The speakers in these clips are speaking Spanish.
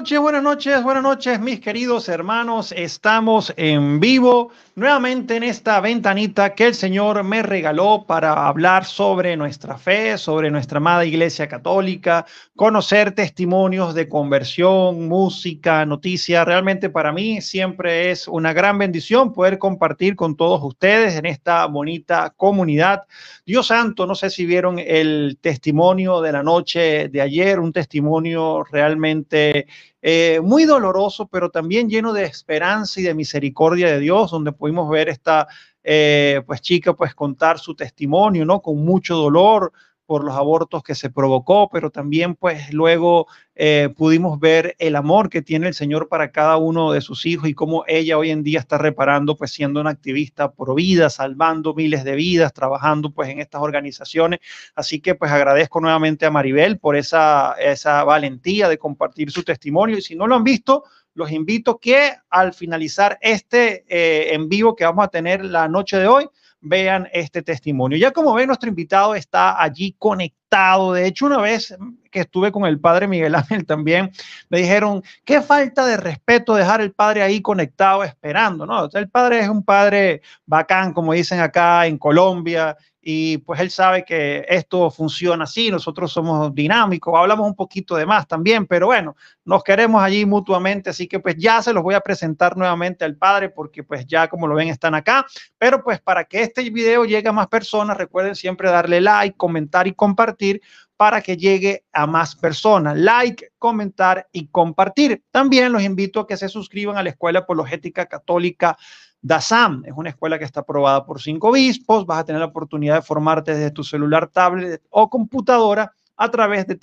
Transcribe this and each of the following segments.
noches, buenas noches, buenas noches, mis queridos hermanos. Estamos en vivo nuevamente en esta ventanita que el Señor me regaló para hablar sobre nuestra fe, sobre nuestra amada Iglesia Católica, conocer testimonios de conversión, música, noticias. Realmente para mí siempre es una gran bendición poder compartir con todos ustedes en esta bonita comunidad. Dios santo, no sé si vieron el testimonio de la noche de ayer, un testimonio realmente eh, muy doloroso, pero también lleno de esperanza y de misericordia de Dios, donde pudimos ver esta eh, pues chica pues contar su testimonio, ¿no? Con mucho dolor, por los abortos que se provocó, pero también pues luego eh, pudimos ver el amor que tiene el Señor para cada uno de sus hijos y cómo ella hoy en día está reparando, pues siendo una activista pro vida, salvando miles de vidas, trabajando pues en estas organizaciones. Así que pues agradezco nuevamente a Maribel por esa, esa valentía de compartir su testimonio y si no lo han visto, los invito que al finalizar este eh, en vivo que vamos a tener la noche de hoy, vean este testimonio. Ya como ven, nuestro invitado está allí conectado. De hecho, una vez que estuve con el padre Miguel Ángel también, me dijeron, qué falta de respeto dejar el padre ahí conectado esperando, ¿no? el padre es un padre bacán, como dicen acá en Colombia, y pues él sabe que esto funciona así, nosotros somos dinámicos, hablamos un poquito de más también, pero bueno, nos queremos allí mutuamente, así que pues ya se los voy a presentar nuevamente al padre porque pues ya como lo ven están acá, pero pues para que este video llegue a más personas, recuerden siempre darle like, comentar y compartir para que llegue a más personas. Like, comentar y compartir. También los invito a que se suscriban a la Escuela Apologética Católica DASAM es una escuela que está aprobada por cinco obispos. Vas a tener la oportunidad de formarte desde tu celular, tablet o computadora a través de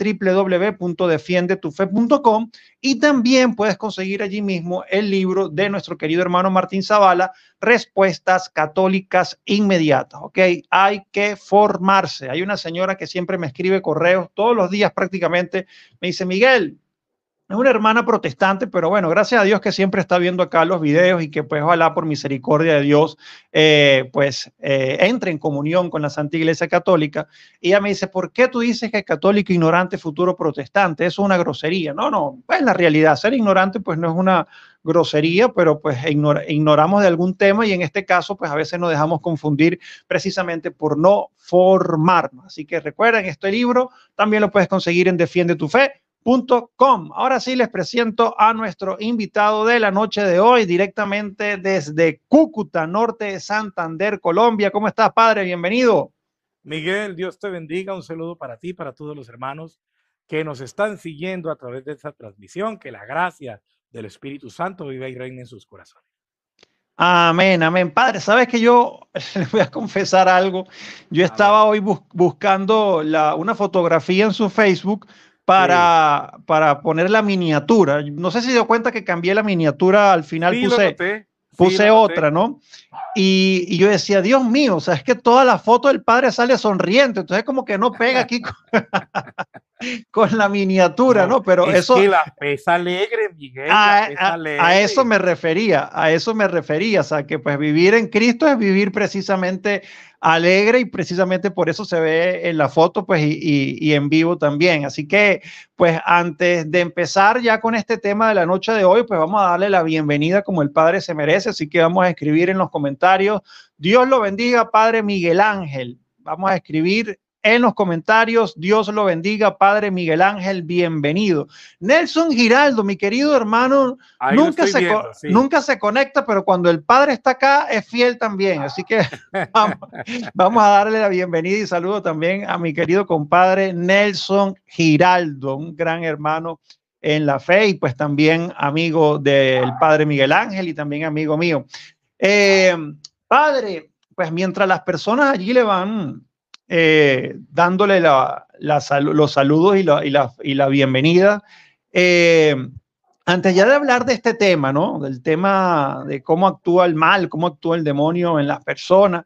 www.defiendetufe.com y también puedes conseguir allí mismo el libro de nuestro querido hermano Martín Zavala, Respuestas Católicas Inmediatas. Ok, hay que formarse. Hay una señora que siempre me escribe correos todos los días prácticamente, me dice, Miguel, es una hermana protestante, pero bueno, gracias a Dios que siempre está viendo acá los videos y que pues ojalá por misericordia de Dios eh, pues eh, entre en comunión con la Santa Iglesia Católica. Y ella me dice, ¿por qué tú dices que es católico, ignorante, futuro protestante? Eso es una grosería. No, no, es la realidad, ser ignorante pues no es una grosería, pero pues ignoramos de algún tema y en este caso pues a veces nos dejamos confundir precisamente por no formarnos. Así que recuerden, este libro también lo puedes conseguir en Defiende tu Fe Com. Ahora sí les presento a nuestro invitado de la noche de hoy, directamente desde Cúcuta, norte de Santander, Colombia. ¿Cómo estás, padre? Bienvenido. Miguel, Dios te bendiga. Un saludo para ti, para todos los hermanos que nos están siguiendo a través de esta transmisión. Que la gracia del Espíritu Santo viva y reine en sus corazones. Amén, amén. Padre, sabes que yo les voy a confesar algo. Yo estaba hoy buscando una fotografía en su Facebook para, para poner la miniatura. No sé si dio cuenta que cambié la miniatura al final, puse, puse otra, ¿no? Y, yo decía, Dios mío, o sea, es que toda la foto del padre sale sonriente, entonces como que no pega aquí con, la miniatura, ¿no? Pero es eso... Que la pesa alegre, Miguel. Ah, a, eso me refería, a eso me refería, o sea, que pues vivir en Cristo es vivir precisamente alegre y precisamente por eso se ve en la foto pues, y, y, en vivo también. Así que pues antes de empezar ya con este tema de la noche de hoy, pues vamos a darle la bienvenida como el Padre se merece. Así que vamos a escribir en los comentarios, Dios lo bendiga, Padre Miguel Ángel. Vamos a escribir en los comentarios. Dios lo bendiga, Padre Miguel Ángel, bienvenido. Nelson Giraldo, mi querido hermano, nunca se, nunca se conecta, pero cuando el Padre está acá es fiel también. Así que vamos, a darle la bienvenida y saludo también a mi querido compadre Nelson Giraldo, un gran hermano en la fe y pues también amigo del padre Miguel Ángel y también amigo mío. Eh, padre, pues mientras las personas allí le van eh, dándole los saludos y la, bienvenida. Eh, antes ya de hablar de este tema, ¿no? Del tema de cómo actúa el mal, cómo actúa el demonio en las personas,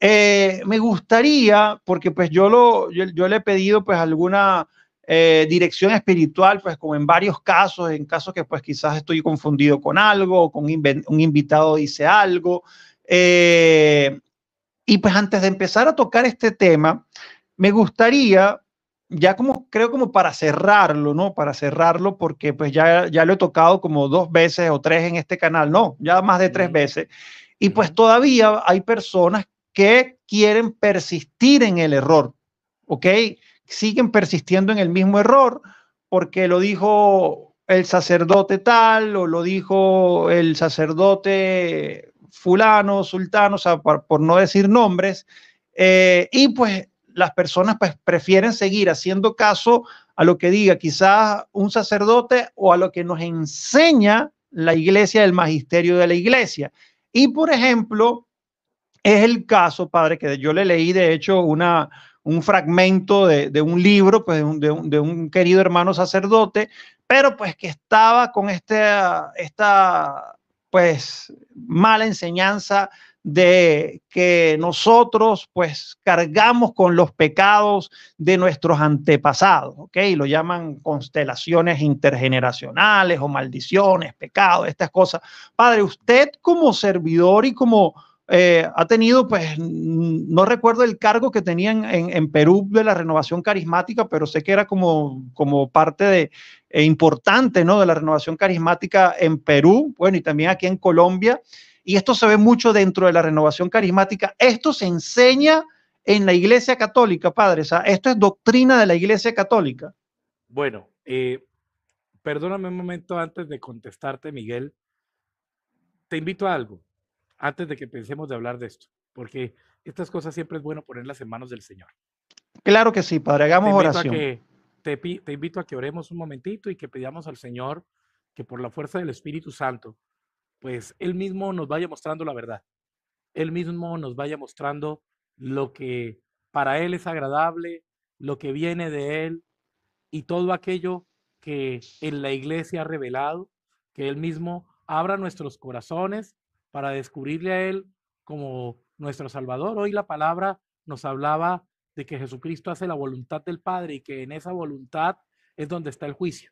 eh, me gustaría, porque pues yo, le he pedido pues alguna dirección espiritual, pues como en varios casos, en casos que pues quizás estoy confundido con algo, con un invitado dice algo, eh, y pues antes de empezar a tocar este tema, me gustaría, ya como creo como para cerrarlo, ¿no? Para cerrarlo, porque pues ya, ya lo he tocado como dos veces o tres en este canal, no, ya más de tres veces. Y pues todavía hay personas que quieren persistir en el error, ¿ok? Siguen persistiendo en el mismo error porque lo dijo el sacerdote tal o lo dijo el sacerdote fulano, sultano, o por, no decir nombres, eh, y pues las personas pues, prefieren seguir haciendo caso a lo que diga quizás un sacerdote o a lo que nos enseña la iglesia, el magisterio de la iglesia. Y por ejemplo, es el caso, padre, que yo le leí de hecho una, un fragmento de, de un libro pues, de un, de, un, querido hermano sacerdote, pero pues que estaba con este, esta pues mala enseñanza de que nosotros pues cargamos con los pecados de nuestros antepasados, ¿ok? Lo llaman constelaciones intergeneracionales o maldiciones, pecados, estas cosas. Padre, usted como servidor y como eh, ha tenido, pues, no recuerdo el cargo que tenían en, Perú de la renovación carismática, pero sé que era como, como parte de, eh, importante, ¿no? De la renovación carismática en Perú, bueno, y también aquí en Colombia. Y esto se ve mucho dentro de la renovación carismática. Esto se enseña en la Iglesia Católica, padre. esto es doctrina de la Iglesia Católica. Bueno, eh, perdóname un momento antes de contestarte, Miguel. Te invito a algo antes de que pensemos de hablar de esto, porque estas cosas siempre es bueno ponerlas en manos del Señor. Claro que sí, Padre, hagamos oración. te, invito a que oremos un momentito y que pidamos al Señor que por la fuerza del Espíritu Santo, pues Él mismo nos vaya mostrando la verdad. Él mismo nos vaya mostrando lo que para Él es agradable, lo que viene de Él y todo aquello que en la iglesia ha revelado, que Él mismo abra nuestros corazones para descubrirle a Él como nuestro Salvador. Hoy la palabra nos hablaba de que Jesucristo hace la voluntad del Padre y que en esa voluntad es donde está el juicio.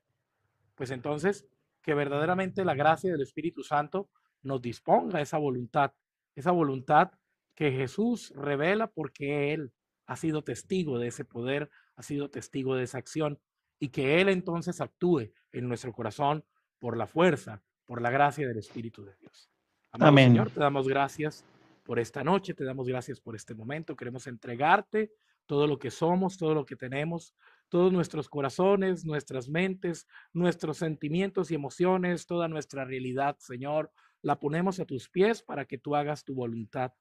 Pues entonces, que verdaderamente la gracia del Espíritu Santo nos disponga esa voluntad, esa voluntad que Jesús revela porque Él ha sido testigo de ese poder, ha sido testigo de esa acción y que Él entonces actúe en nuestro corazón por la fuerza, por la gracia del Espíritu de Dios. Amén. Señor, te damos gracias por esta noche, te damos gracias por este momento. Queremos entregarte todo lo que somos, todo lo que tenemos, todos nuestros corazones, nuestras mentes, nuestros sentimientos y emociones, toda nuestra realidad, Señor. La ponemos a tus pies para que tú hagas tu voluntad,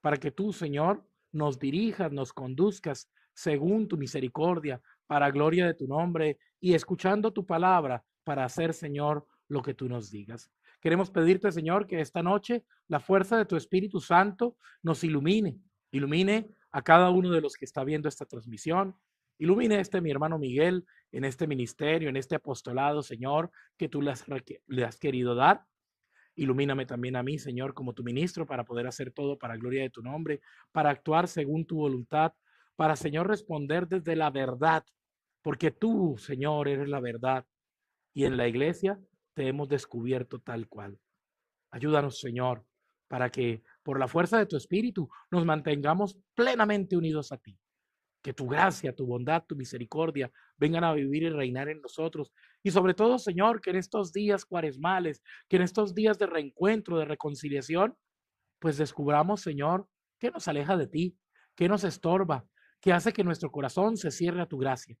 para que tú, Señor, nos dirijas, nos conduzcas según tu misericordia, para gloria de tu nombre y escuchando tu palabra para hacer, Señor, lo que tú nos digas. Queremos pedirte, Señor, que esta noche la fuerza de tu Espíritu Santo nos ilumine, ilumine a cada uno de los que está viendo esta transmisión. Ilumine a este mi hermano Miguel en este ministerio, en este apostolado, Señor, que tú le has, le has querido dar. Ilumíname también a mí, Señor, como tu ministro, para poder hacer todo para gloria de tu nombre, para actuar según tu voluntad, para, Señor, responder desde la verdad, porque tú, Señor, eres la verdad. Y en la iglesia te hemos descubierto tal cual. Ayúdanos, Señor, para que por la fuerza de tu Espíritu nos mantengamos plenamente unidos a ti. Que tu gracia, tu bondad, tu misericordia vengan a vivir y reinar en nosotros. Y sobre todo, Señor, que en estos días cuaresmales, que en estos días de reencuentro, de reconciliación, pues descubramos, Señor, que nos aleja de ti, que nos estorba, que hace que nuestro corazón se cierre a tu gracia.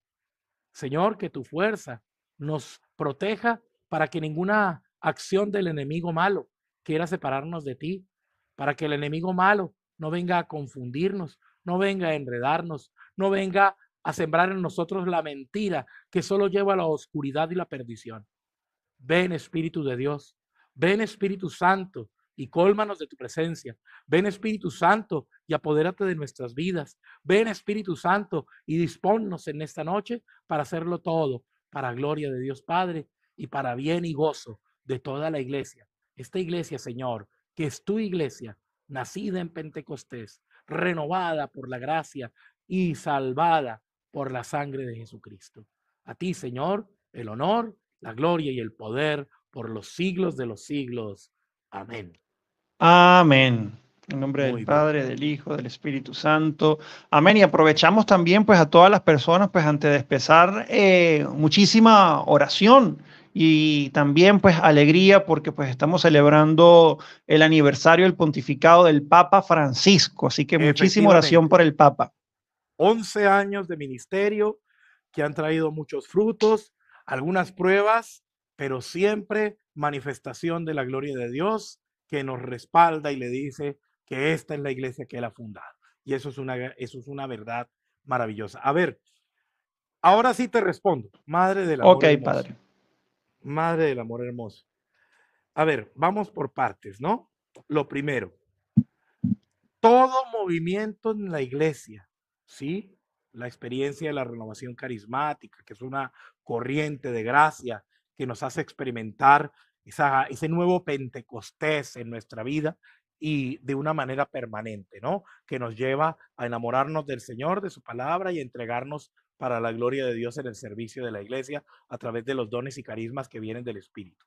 Señor, que tu fuerza nos proteja para que ninguna acción del enemigo malo quiera separarnos de ti, para que el enemigo malo no venga a confundirnos, no venga a enredarnos, no venga a sembrar en nosotros la mentira que solo lleva a la oscuridad y la perdición. Ven Espíritu de Dios, ven Espíritu Santo y colmanos de tu presencia. Ven Espíritu Santo y apodérate de nuestras vidas. Ven Espíritu Santo y dispónnos en esta noche para hacerlo todo para gloria de Dios Padre y para bien y gozo de toda la iglesia. Esta iglesia, Señor, que es tu iglesia, nacida en Pentecostés, renovada por la gracia y salvada por la sangre de Jesucristo. A ti, Señor, el honor, la gloria y el poder por los siglos de los siglos. Amén. Amén. En nombre del Padre, del Hijo, del Espíritu Santo. Amén. Y aprovechamos también pues a todas las personas pues antes de eh, muchísima oración y también pues alegría porque pues estamos celebrando el aniversario del pontificado del Papa Francisco, así que muchísima oración por el Papa. 11 años de ministerio que han traído muchos frutos, algunas pruebas, pero siempre manifestación de la gloria de Dios que nos respalda y le dice que esta es la iglesia que él ha fundado. Y eso es una, eso es una verdad maravillosa. A ver, ahora sí te respondo, Madre de la Ok, Padre. Madre del amor hermoso. A ver, vamos por partes, ¿no? Lo primero, todo movimiento en la iglesia, ¿sí? La experiencia de la renovación carismática, que es una corriente de gracia que nos hace experimentar ese nuevo Pentecostés en nuestra vida y de una manera permanente, ¿no? Que nos lleva a enamorarnos del Señor, de su palabra y entregarnos para la gloria de Dios en el servicio de la iglesia a través de los dones y carismas que vienen del Espíritu.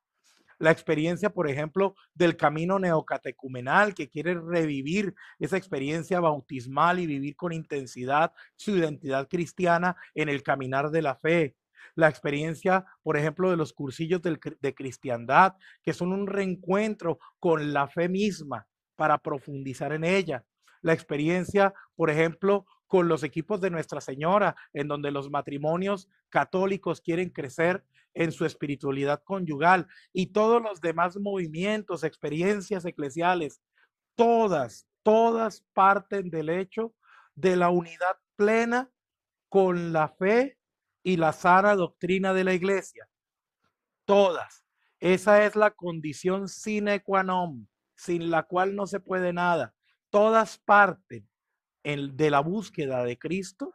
La experiencia, por ejemplo, del camino neocatecumenal que quiere revivir esa experiencia bautismal y vivir con intensidad su identidad cristiana en el caminar de la fe, la experiencia, por ejemplo, de los cursillos de, cristiandad, que son un reencuentro con la fe misma para profundizar en ella. La experiencia, por ejemplo, con los equipos de Nuestra Señora, en donde los matrimonios católicos quieren crecer en su espiritualidad conyugal y todos los demás movimientos, experiencias eclesiales, todas, todas parten del hecho de la unidad plena con la fe y la sana doctrina de la iglesia. Todas. Esa es la condición sine qua non, sin la cual no se puede nada. Todas parten de la búsqueda de Cristo,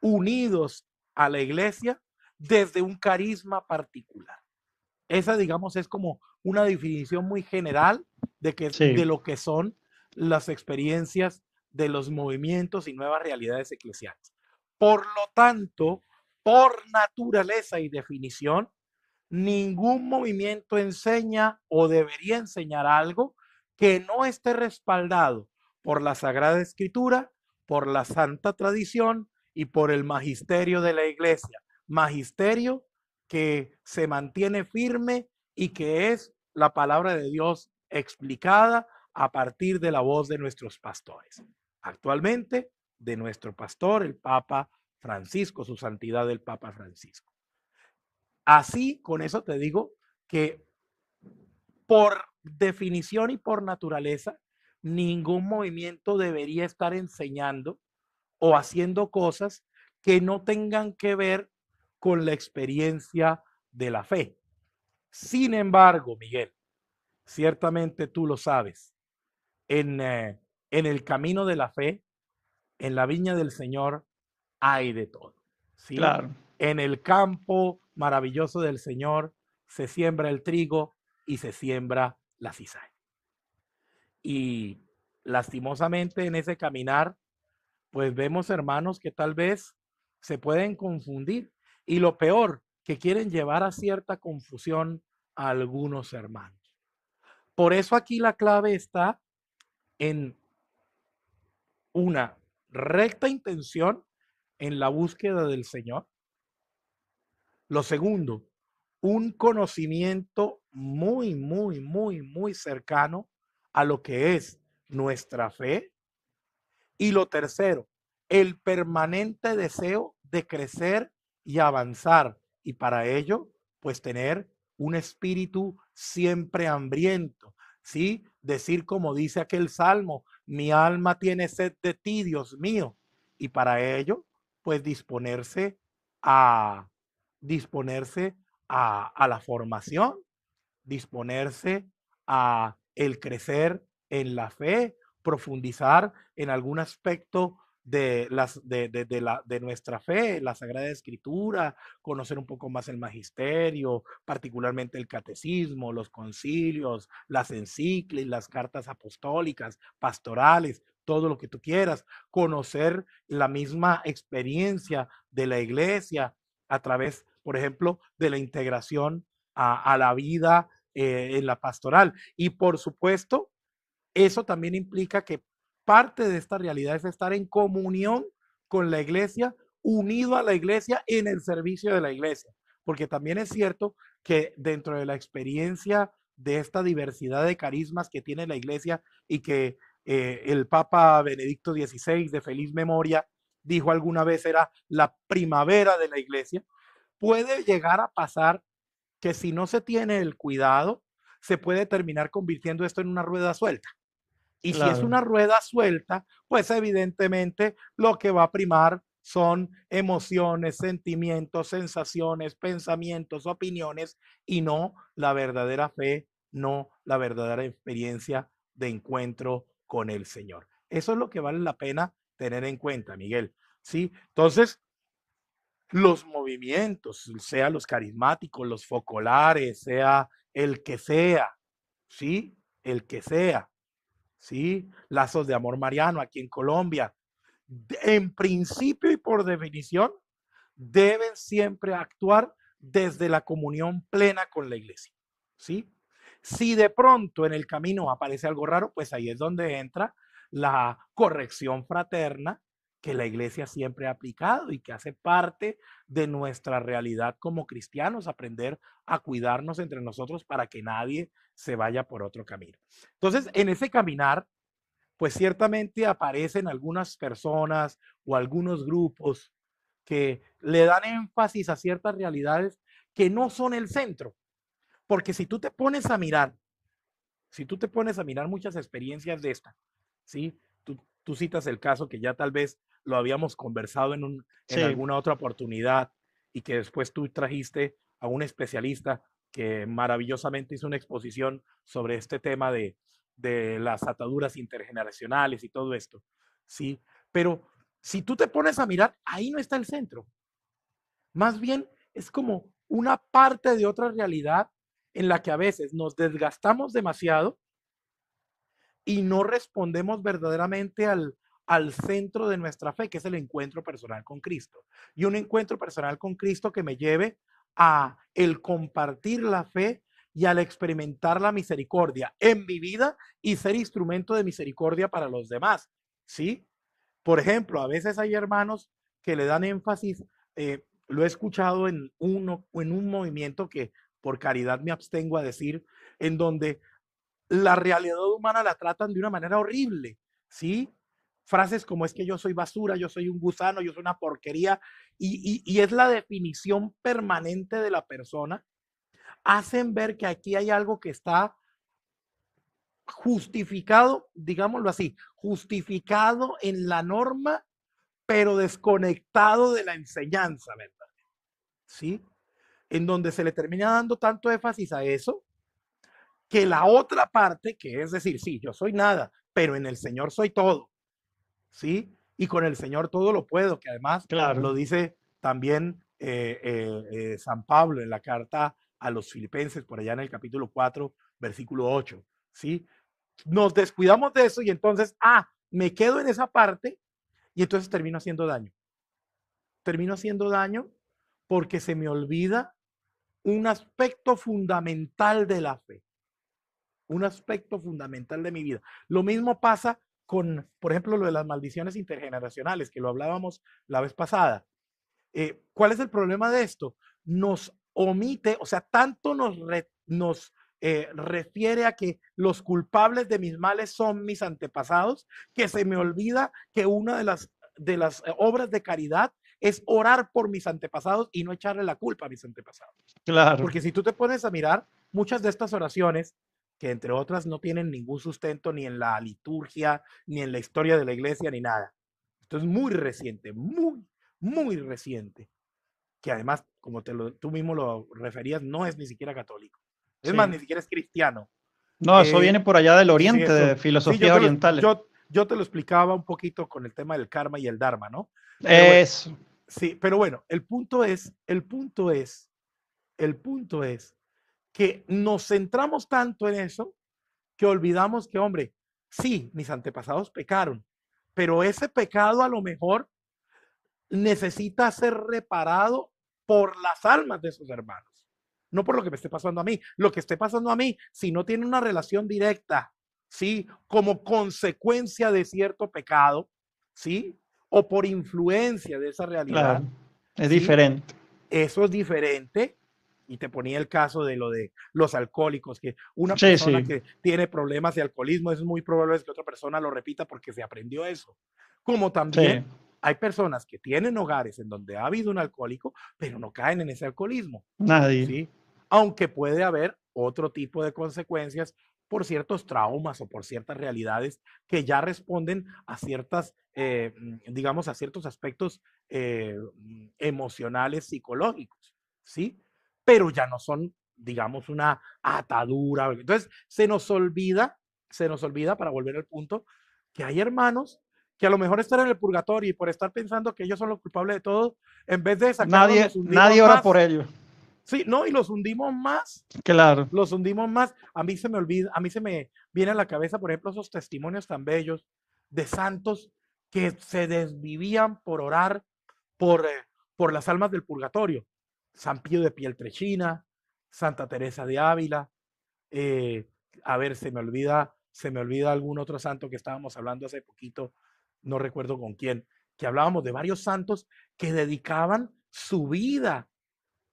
unidos a la iglesia desde un carisma particular. Esa, digamos, es como una definición muy general de, que, de lo que son las experiencias de los movimientos y nuevas realidades eclesiales. Por lo tanto, por naturaleza y definición, ningún movimiento enseña o debería enseñar algo que no esté respaldado por la Sagrada Escritura por la santa tradición y por el magisterio de la iglesia. Magisterio que se mantiene firme y que es la palabra de Dios explicada a partir de la voz de nuestros pastores. Actualmente, de nuestro pastor, el Papa Francisco, su santidad el Papa Francisco. Así, con eso te digo que por definición y por naturaleza, ningún movimiento debería estar enseñando o haciendo cosas que no tengan que ver con la experiencia de la fe. Sin embargo, Miguel, ciertamente tú lo sabes, en, eh, en el camino de la fe, en la viña del Señor, hay de todo. ¿sí? En el campo maravilloso del Señor se siembra el trigo y se siembra la cizaña y lastimosamente en ese caminar, pues vemos hermanos que tal vez se pueden confundir y lo peor, que quieren llevar a cierta confusión a algunos hermanos. Por eso aquí la clave está en una recta intención en la búsqueda del Señor. Lo segundo, un conocimiento muy, muy, muy, muy cercano a lo que es nuestra fe. Y lo tercero, el permanente deseo de crecer y avanzar. Y para ello, pues tener un espíritu siempre hambriento, ¿sí? Decir como dice aquel salmo, mi alma tiene sed de ti, Dios mío. Y para ello, pues disponerse a disponerse a, a la formación, disponerse a el crecer en la fe, profundizar en algún aspecto de, las, de, nuestra fe, la Sagrada Escritura, conocer un poco más el magisterio, particularmente el catecismo, los concilios, las encíclicas, las cartas apostólicas, pastorales, todo lo que tú quieras, conocer la misma experiencia de la iglesia a través, por ejemplo, de la integración a la vida eh, en la pastoral. Y por supuesto, eso también implica que parte de esta realidad es estar en comunión con la iglesia, unido a la iglesia en el servicio de la iglesia. Porque también es cierto que dentro de la experiencia de esta diversidad de carismas que tiene la iglesia y que eh, el Papa Benedicto XVI, de feliz memoria, dijo alguna vez era la primavera de la iglesia, puede llegar a pasar si no se tiene el cuidado, se puede terminar convirtiendo esto en una rueda suelta. Y si es una rueda suelta, pues evidentemente lo que va a primar son emociones, sentimientos, sensaciones, pensamientos, opiniones y no la verdadera fe, no la verdadera experiencia de encuentro con el Señor. Eso es lo que vale la pena tener en cuenta, Miguel. ¿Sí? Entonces, los movimientos, sea los carismáticos, los focolares, sea el que sea, ¿sí? El que sea, ¿sí? Lazos de amor mariano aquí en Colombia. En principio y por definición, deben siempre actuar desde la comunión plena con la iglesia, ¿sí? Si de pronto en el camino aparece algo raro, pues ahí es donde entra la corrección fraterna, que la iglesia siempre ha aplicado y que hace parte de nuestra realidad como cristianos, aprender a cuidarnos entre nosotros para que nadie se vaya por otro camino. Entonces, en ese caminar, pues ciertamente aparecen algunas personas o algunos grupos que le dan énfasis a ciertas realidades que no son el centro. Porque si tú te pones a mirar, si tú te pones a mirar muchas experiencias de esta, ¿sí? tú citas el caso que ya tal vez lo habíamos conversado en, alguna otra oportunidad y que después tú trajiste a un especialista que maravillosamente hizo una exposición sobre este tema de, de las ataduras intergeneracionales y todo esto, ¿sí? Pero si tú te pones a mirar, ahí no está el centro. Más bien es como una parte de otra realidad en la que a veces nos desgastamos demasiado y no respondemos verdaderamente al, al centro de nuestra fe, que es el encuentro personal con Cristo. Y un encuentro personal con Cristo que me lleve a el compartir la fe y al experimentar la misericordia en mi vida y ser instrumento de misericordia para los demás. ¿Sí? Por ejemplo, a veces hay hermanos que le dan énfasis, eh, lo he escuchado en, uno, en un movimiento que por caridad me abstengo a decir, en donde la realidad humana la tratan de una manera horrible, ¿sí? Frases como es que yo soy basura, yo soy un gusano, yo soy una porquería, y, es la definición permanente de la persona, hacen ver que aquí hay algo que está justificado, digámoslo así, justificado en la norma, pero desconectado de la enseñanza, ¿verdad? ¿Sí? En donde se le termina dando tanto énfasis a eso, que la otra parte, que es decir, sí, yo soy nada, pero en el Señor soy todo, ¿sí? Y con el Señor todo lo puedo, que además claro. lo dice también eh, eh, eh, San Pablo en la carta a los filipenses, por allá en el capítulo 4, versículo 8, ¿sí? Nos descuidamos de eso y entonces, ah, me quedo en esa parte y entonces termino haciendo daño. Termino haciendo daño porque se me olvida un aspecto fundamental de la fe un aspecto fundamental de mi vida. Lo mismo pasa con, por ejemplo, lo de las maldiciones intergeneracionales, que lo hablábamos la vez pasada. Eh, ¿Cuál es el problema de esto? Nos omite, o sea, tanto nos, nos eh, refiere a que los culpables de mis males son mis antepasados, que se me olvida que una de las, de las eh, obras de caridad es orar por mis antepasados y no echarle la culpa a mis antepasados. Claro. Porque si tú te pones a mirar, muchas de estas oraciones que entre otras no tienen ningún sustento ni en la liturgia, ni en la historia de la iglesia, ni nada. Esto es muy reciente, muy, muy reciente. Que además, como te tú mismo lo referías, no es ni siquiera católico. Es más, ni siquiera es cristiano. No, eso eh, viene por allá del oriente, de filosofía oriental. Yo, yo, te lo explicaba un poquito con el tema del karma y el dharma, ¿no? es sí, pero bueno, el punto es, el punto es, el punto es que nos centramos tanto en eso que olvidamos que, hombre, sí, mis antepasados pecaron, pero ese pecado a lo mejor necesita ser reparado por las almas de sus hermanos, no por lo que me esté pasando a mí. Lo que esté pasando a mí, si no tiene una relación directa, ¿sí? Como consecuencia de cierto pecado, ¿sí? O por influencia de esa realidad. Es diferente. Eso es diferente y te ponía el caso de lo de los alcohólicos, que una persona que tiene problemas de alcoholismo es muy probable que otra persona lo repita porque se aprendió eso. Como también hay personas que tienen hogares en donde ha habido un alcohólico, pero no caen en ese alcoholismo. Nadie. Aunque puede haber otro tipo de consecuencias por ciertos traumas o por ciertas realidades que ya responden a ciertas, eh, mm, digamos, a ciertos aspectos eh, mm, emocionales, psicológicos, ¿sí? pero ya no son, digamos, una atadura. Entonces, se nos olvida, se nos olvida, para volver al punto, que hay hermanos que a lo mejor están en el purgatorio y por estar pensando que ellos son los culpables de todo, en vez de sacarlos, nadie, nadie ora por ellos. Sí, no, y los hundimos más. Claro. Los hundimos más. A mí se me olvida, a mí se me viene a la cabeza, por ejemplo, esos testimonios tan bellos de santos que se desvivían por orar por, eh, por las almas del purgatorio. San Pío de Pieltrechina, Santa Teresa de Ávila. Eh, a ver, se me olvida, se me olvida algún otro santo que estábamos hablando hace poquito, no recuerdo con quién, que hablábamos de varios santos que dedicaban su vida,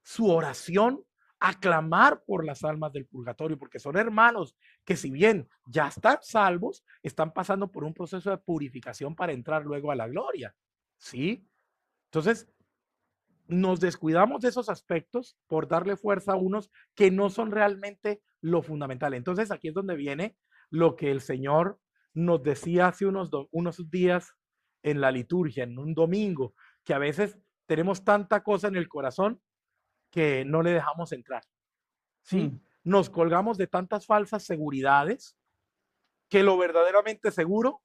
su oración a clamar por las almas del purgatorio, porque son hermanos que si bien ya están salvos, están pasando por un proceso de purificación para entrar luego a la gloria. ¿Sí? Entonces, nos descuidamos de esos aspectos por darle fuerza a unos que no son realmente lo fundamental. Entonces aquí es donde viene lo que el Señor nos decía hace unos, unos días en la liturgia, en un domingo, que a veces tenemos tanta cosa en el corazón que no le dejamos entrar. Sí, mm. nos colgamos de tantas falsas seguridades que lo verdaderamente seguro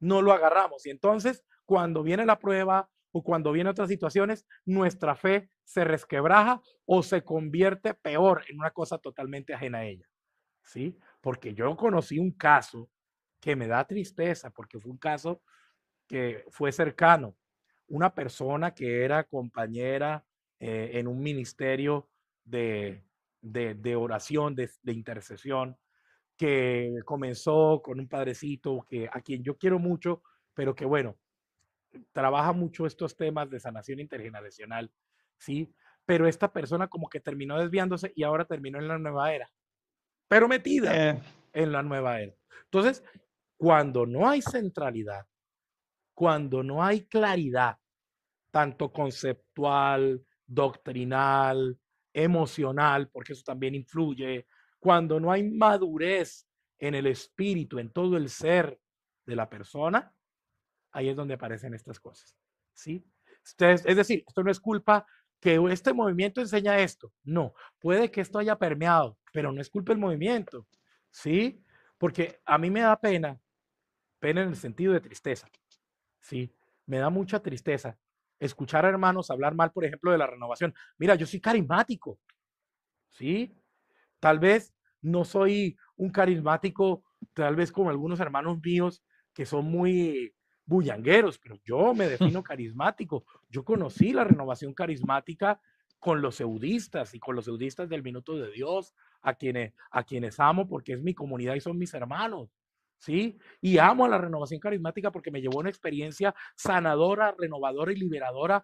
no lo agarramos. Y entonces, cuando viene la prueba, o cuando vienen otras situaciones, nuestra fe se resquebraja o se convierte peor en una cosa totalmente ajena a ella. ¿Sí? Porque yo conocí un caso que me da tristeza, porque fue un caso que fue cercano. Una persona que era compañera eh, en un ministerio de, de, oración, de, de intercesión, que comenzó con un padrecito que, a quien yo quiero mucho, pero que bueno, trabaja mucho estos temas de sanación intergeneracional, ¿sí? Pero esta persona como que terminó desviándose y ahora terminó en la nueva era, pero metida eh. en la nueva era. Entonces, cuando no hay centralidad, cuando no hay claridad, tanto conceptual, doctrinal, emocional, porque eso también influye, cuando no hay madurez en el espíritu, en todo el ser de la persona, ahí es donde aparecen estas cosas. ¿sí? es decir, esto no es culpa que este movimiento enseña esto. No, puede que esto haya permeado, pero no es culpa del movimiento. ¿sí? Porque a mí me da pena, pena en el sentido de tristeza. ¿sí? Me da mucha tristeza escuchar a hermanos hablar mal, por ejemplo, de la renovación. Mira, yo soy carismático. ¿Sí? Tal vez no soy un carismático, tal vez como algunos hermanos míos que son muy bullangueros, pero yo me defino carismático. Yo conocí la renovación carismática con los eudistas y con los eudistas del Minuto de Dios, a quienes, a quienes amo porque es mi comunidad y son mis hermanos. ¿Sí? Y amo a la renovación carismática porque me llevó a una experiencia sanadora, renovadora y liberadora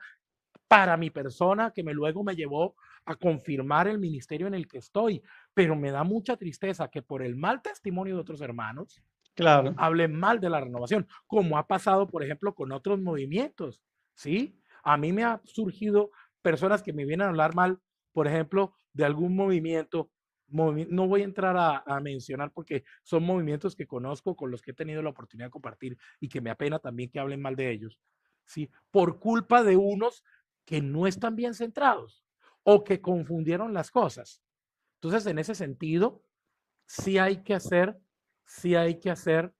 para mi persona que me luego me llevó a confirmar el ministerio en el que estoy. Pero me da mucha tristeza que por el mal testimonio de otros hermanos, claro. hablen mal de la renovación, como ha pasado, por ejemplo, con otros movimientos, ¿sí? A mí me ha surgido personas que me vienen a hablar mal, por ejemplo, de algún movimiento, no voy a entrar a, a, mencionar porque son movimientos que conozco, con los que he tenido la oportunidad de compartir y que me apena también que hablen mal de ellos, ¿sí? Por culpa de unos que no están bien centrados o que confundieron las cosas. Entonces, en ese sentido, sí hay que hacer sí hay que hacer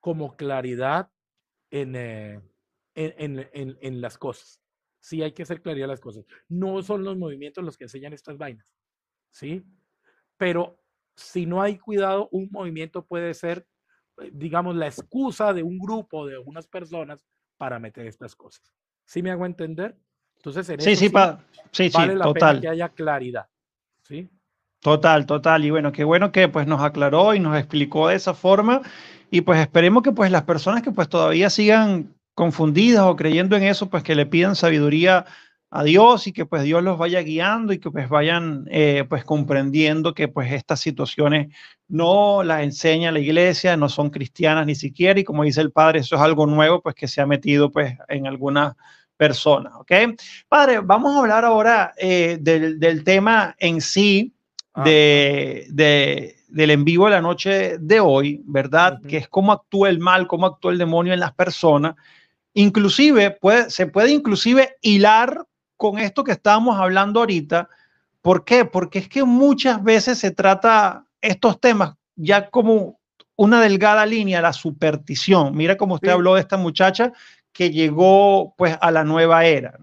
como claridad eh, en, en, las cosas. Sí hay que hacer claridad en las cosas. No son los movimientos los que enseñan estas vainas, ¿sí? Pero si no hay cuidado, un movimiento puede ser, eh, digamos, la excusa de un grupo, de unas personas para meter estas cosas. ¿Sí me hago entender? Entonces, en sí, sí, sí, la pena que haya claridad, ¿sí? Total, total. Y bueno, qué bueno que pues nos aclaró y nos explicó de esa forma. Y pues esperemos que pues las personas que pues todavía sigan confundidas o creyendo en eso, pues que le pidan sabiduría a Dios y que pues Dios los vaya guiando y que pues vayan eh, pues comprendiendo que pues estas situaciones no las enseña la iglesia, no son cristianas ni siquiera y como dice el Padre, eso es algo nuevo pues que se ha metido pues en algunas personas, ¿ok? Padre, vamos a hablar ahora eh, del, del tema en sí, Ah, de, del en vivo de la noche de hoy, ¿verdad? Que es cómo actúa el mal, cómo actúa el demonio en las personas. Inclusive, se puede inclusive hilar con esto que estábamos hablando ahorita. ¿Por qué? Porque es que muchas veces se trata estos temas ya como una delgada línea, la superstición. Mira cómo usted habló de esta muchacha que llegó pues a la nueva era.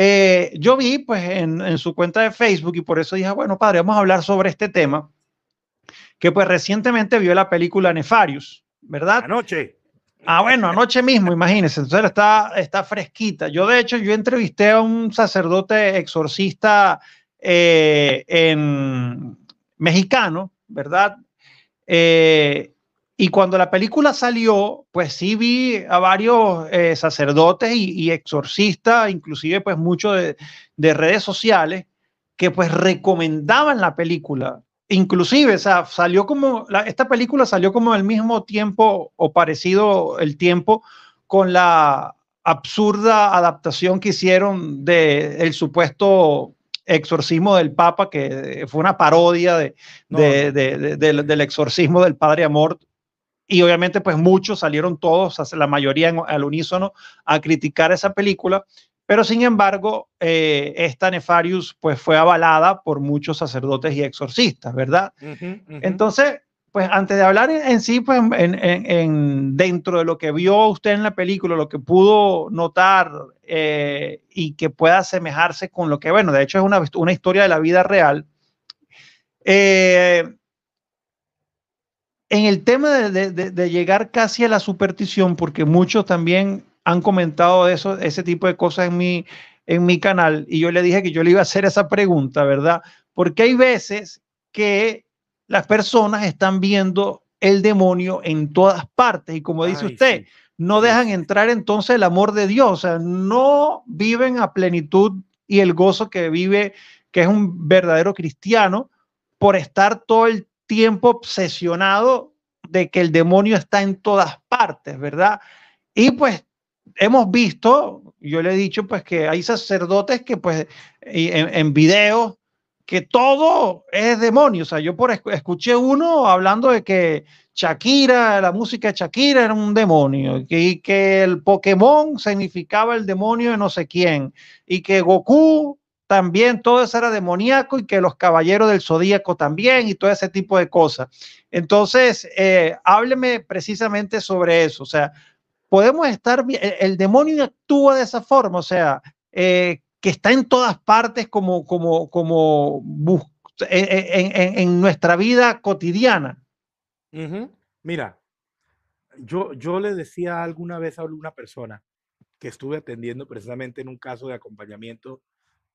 Eh, yo vi pues en, su cuenta de Facebook y por eso dije, ah, bueno, padre, vamos a hablar sobre este tema, que pues recientemente vio la película Nefarius, ¿verdad? Anoche. Ah, bueno, anoche mismo, imagínense, entonces está, está fresquita. Yo de hecho, yo entrevisté a un sacerdote exorcista eh, mexicano, ¿verdad? Eh, y cuando la película salió, pues sí vi a varios eh, sacerdotes y, exorcistas, inclusive pues muchos de, redes sociales, que pues recomendaban la película. Inclusive, o sea, salió como, esta película salió como al mismo tiempo o parecido el tiempo con la absurda adaptación que hicieron del supuesto exorcismo del Papa, que fue una parodia de, de, del exorcismo del Padre Amor, y obviamente pues muchos salieron todos, la mayoría al unísono, a criticar esa película, pero sin embargo eh, esta Nefarius pues fue avalada por muchos sacerdotes y exorcistas, ¿verdad? Entonces, pues antes de hablar en, sí, pues en, dentro de lo que vio usted en la película, lo que pudo notar eh, y que pueda asemejarse con lo que, bueno, de hecho es una, una historia de la vida real. Eh, en el tema de, llegar casi a la superstición, porque muchos también han comentado eso, ese tipo de cosas en mi, en mi canal, y yo le dije que yo le iba a hacer esa pregunta, ¿verdad? Porque hay veces que las personas están viendo el demonio en todas partes, y como dice usted, no dejan entrar entonces el amor de Dios, o sea, no viven a plenitud y el gozo que vive, que es un verdadero cristiano, por estar todo el tiempo obsesionado de que el demonio está en todas partes, ¿verdad? Y pues hemos visto, yo le he dicho pues que hay sacerdotes que pues en, vídeo que todo es demonio. O sea, yo por escuché uno hablando de que Shakira, la música de Shakira era un demonio, y que el Pokémon significaba el demonio de no sé quién, y que Goku también todo eso era demoníaco y que los caballeros del zodíaco también y todo ese tipo de cosas. Entonces, eh, hábleme precisamente sobre eso. O sea, podemos estar, e, el, demonio actúa de esa forma, o sea, eh, que está en todas partes como, como, como en, nuestra vida cotidiana. Mira, yo, yo le decía alguna vez a una persona que estuve atendiendo precisamente en un caso de acompañamiento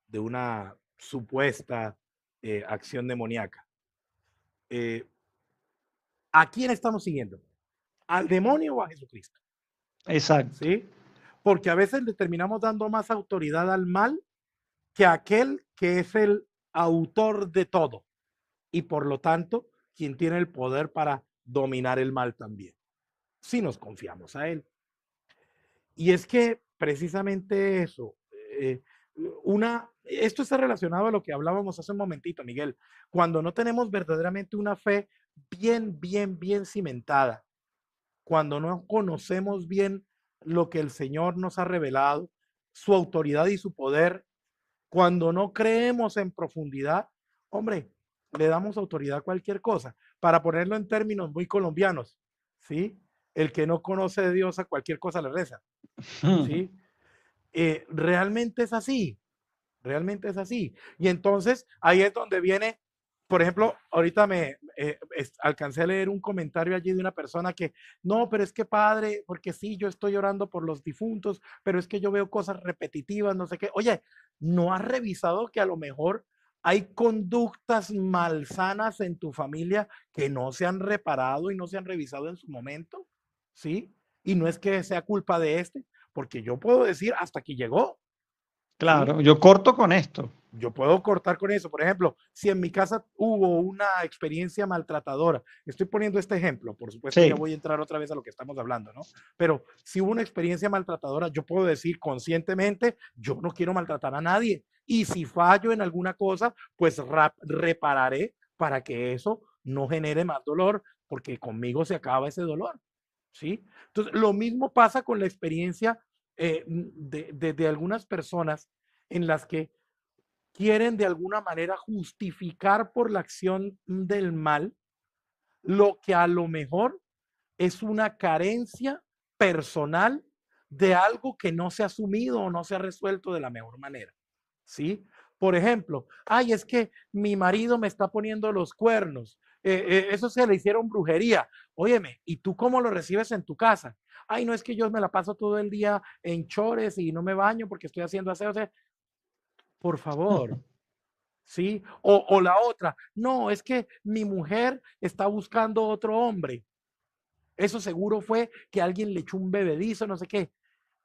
de una supuesta eh, acción demoníaca. Eh, ¿A quién estamos siguiendo? ¿Al demonio o a Jesucristo? Exacto. ¿Sí? Porque a veces le terminamos dando más autoridad al mal que a aquel que es el autor de todo y por lo tanto quien tiene el poder para dominar el mal también, si nos confiamos a él. Y es que precisamente eso, eh, una, esto está relacionado a lo que hablábamos hace un momentito, Miguel. Cuando no tenemos verdaderamente una fe bien, bien, bien cimentada, cuando no conocemos bien lo que el Señor nos ha revelado, su autoridad y su poder, cuando no creemos en profundidad, hombre, le damos autoridad a cualquier cosa. Para ponerlo en términos muy colombianos, ¿sí? El que no conoce a Dios a cualquier cosa le reza, ¿sí? Eh, realmente es así. Realmente es así. Y entonces ahí es donde viene, por ejemplo, ahorita me eh, alcancé a leer un comentario allí de una persona que, no, pero es que padre, porque sí, yo estoy orando por los difuntos, pero es que yo veo cosas repetitivas, no sé qué. Oye, ¿no has revisado que a lo mejor hay conductas malsanas en tu familia que no se han reparado y no se han revisado en su momento? ¿Sí? Y no es que sea culpa de este, porque yo puedo decir hasta aquí llegó, Claro, yo corto con esto. Yo puedo cortar con eso. Por ejemplo, si en mi casa hubo una experiencia maltratadora, estoy poniendo este ejemplo, por supuesto ya voy a entrar otra vez a lo que estamos hablando, ¿no? Pero si hubo una experiencia maltratadora, yo puedo decir conscientemente, yo no quiero maltratar a nadie. Y si fallo en alguna cosa, pues repararé para que eso no genere más dolor, porque conmigo se acaba ese dolor. ¿Sí? Entonces, lo mismo pasa con la experiencia eh, mm, de, algunas personas en las que quieren de alguna manera justificar por la acción del mal lo que a lo mejor es una carencia personal de algo que no se ha asumido o no se ha resuelto de la mejor manera. ¿Sí? Por ejemplo, ay, es que mi marido me está poniendo los cuernos. Eh, eh, eso se le hicieron brujería. Óyeme, ¿y tú cómo lo recibes en tu casa? Ay, no es que yo me la paso todo el día en chores y no me baño porque estoy haciendo aseo. O por favor. ¿Sí? O, o la otra, no, es que mi mujer está buscando otro hombre. Eso seguro fue que alguien le echó un bebedizo, no sé qué.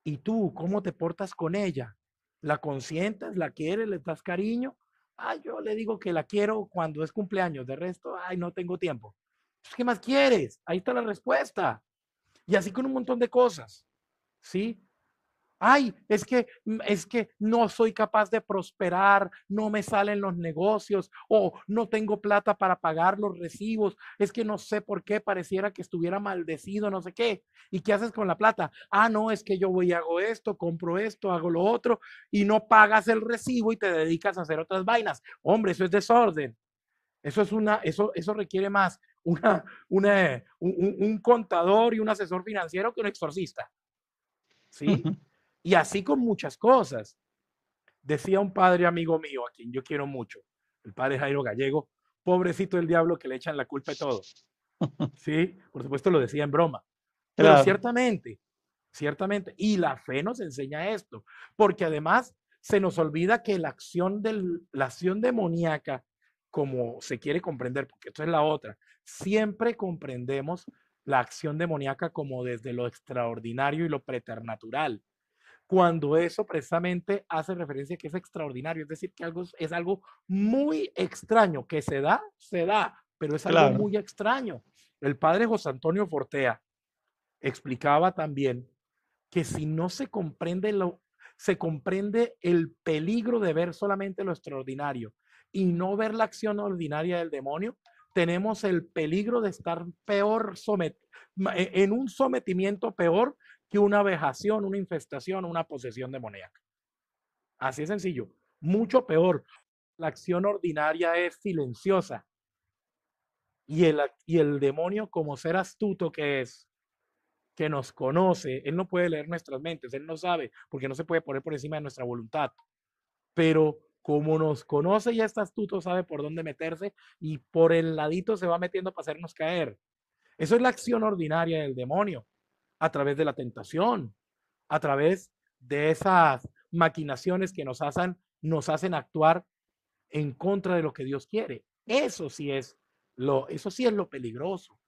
¿Y tú cómo te portas con ella? ¿La consientas? ¿La quieres? ¿Le das cariño? Ay, ah, yo le digo que la quiero cuando es cumpleaños, de resto, ay, no tengo tiempo. Pues, ¿Qué más quieres? Ahí está la respuesta. Y así con un montón de cosas, ¿sí? ay, es que, mm, es que no soy capaz de prosperar, no me salen los negocios o no tengo plata para pagar los recibos, es que no sé por qué pareciera que estuviera maldecido, no sé qué. ¿Y qué haces con la plata? Ah, no, es que yo voy y hago esto, compro esto, hago lo otro y no pagas el recibo y te dedicas a hacer otras vainas. Hombre, eso es desorden. Eso es una, eso, eso requiere más una, un, contador y un asesor financiero que un exorcista. ¿Sí? Y así con muchas cosas. Decía un padre amigo mío, a quien yo quiero mucho, el padre Jairo Gallego, pobrecito el diablo que le echan la culpa de todo. Sí, por supuesto lo decía en broma. Pero ciertamente, ciertamente. Y la fe nos enseña esto, porque además se nos olvida que la acción, del, la acción demoníaca, como se quiere comprender, porque esto es la otra, siempre comprendemos la acción demoníaca como desde lo extraordinario y lo preternatural cuando eso precisamente hace referencia a que es extraordinario, es decir, que algo es algo muy extraño, que se da, se da, pero es algo muy extraño. El padre José Antonio Fortea explicaba también que si no se comprende lo se comprende el peligro de ver solamente lo extraordinario y no ver la acción ordinaria del demonio, tenemos el peligro de estar peor somet e, en un sometimiento peor que una vejación, una infestación, una posesión demoníaca. Así es sencillo. Mucho peor. La acción ordinaria es silenciosa. Y el, y el demonio, como ser astuto que es, que nos conoce, él no puede leer nuestras mentes, él no sabe, porque no se puede poner por encima de nuestra voluntad. Pero como nos conoce y está astuto, sabe por dónde meterse y por el ladito se va metiendo para hacernos caer. Eso es la acción ordinaria del demonio a través de la tentación, a través de esas maquinaciones que nos hacen, nos hacen actuar en contra de lo que Dios quiere. Eso sí es lo, eso sí es lo peligroso,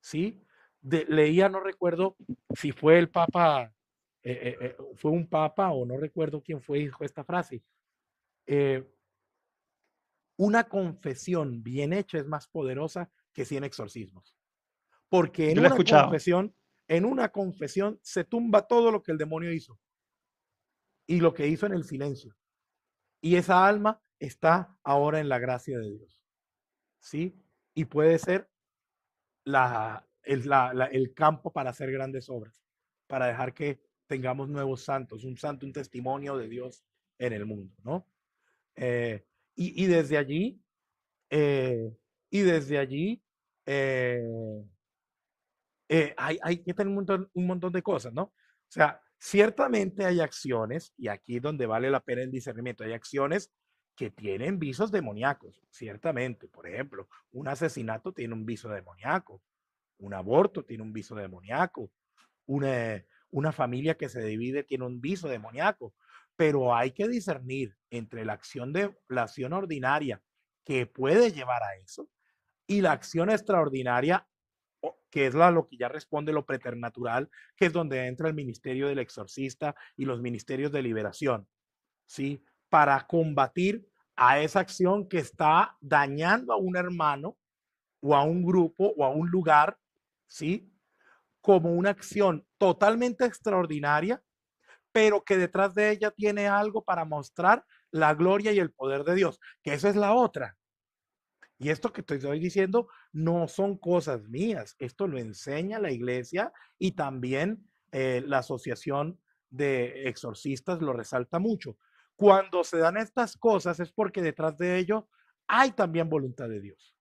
¿sí? leía, no recuerdo si fue el Papa, eh, eh, eh, fue un Papa o no recuerdo quién fue, dijo esta frase. una confesión bien hecha es más poderosa que 100 exorcismos. Porque en una confesión en una confesión se tumba todo lo que el demonio hizo y lo que hizo en el silencio. Y esa alma está ahora en la gracia de Dios. ¿Sí? Y puede ser la, el, la, el campo para hacer grandes obras, para dejar que tengamos nuevos santos, un santo, un testimonio de Dios en el mundo, ¿no? Eh, y, desde allí, eh, y desde allí, eh, eh, hay, hay, que tener un montón, un montón de cosas, ¿no? O sea, ciertamente hay acciones, y aquí es donde vale la pena el discernimiento, hay acciones que tienen visos demoníacos, ciertamente. Por ejemplo, un asesinato tiene un viso demoníaco, un aborto tiene un viso demoníaco, una, una familia que se divide tiene un viso demoníaco, pero hay que discernir entre la acción, de, la acción ordinaria que puede llevar a eso y la acción extraordinaria que es la, lo que ya responde lo preternatural, que es donde entra el ministerio del exorcista y los ministerios de liberación, ¿sí? Para combatir a esa acción que está dañando a un hermano o a un grupo o a un lugar, ¿sí? Como una acción totalmente extraordinaria, pero que detrás de ella tiene algo para mostrar la gloria y el poder de Dios, que esa es la otra. Y esto que te estoy diciendo no son cosas mías, esto lo enseña la iglesia y también eh, la asociación de exorcistas lo resalta mucho. Cuando se dan estas cosas es porque detrás de ello hay también voluntad de Dios.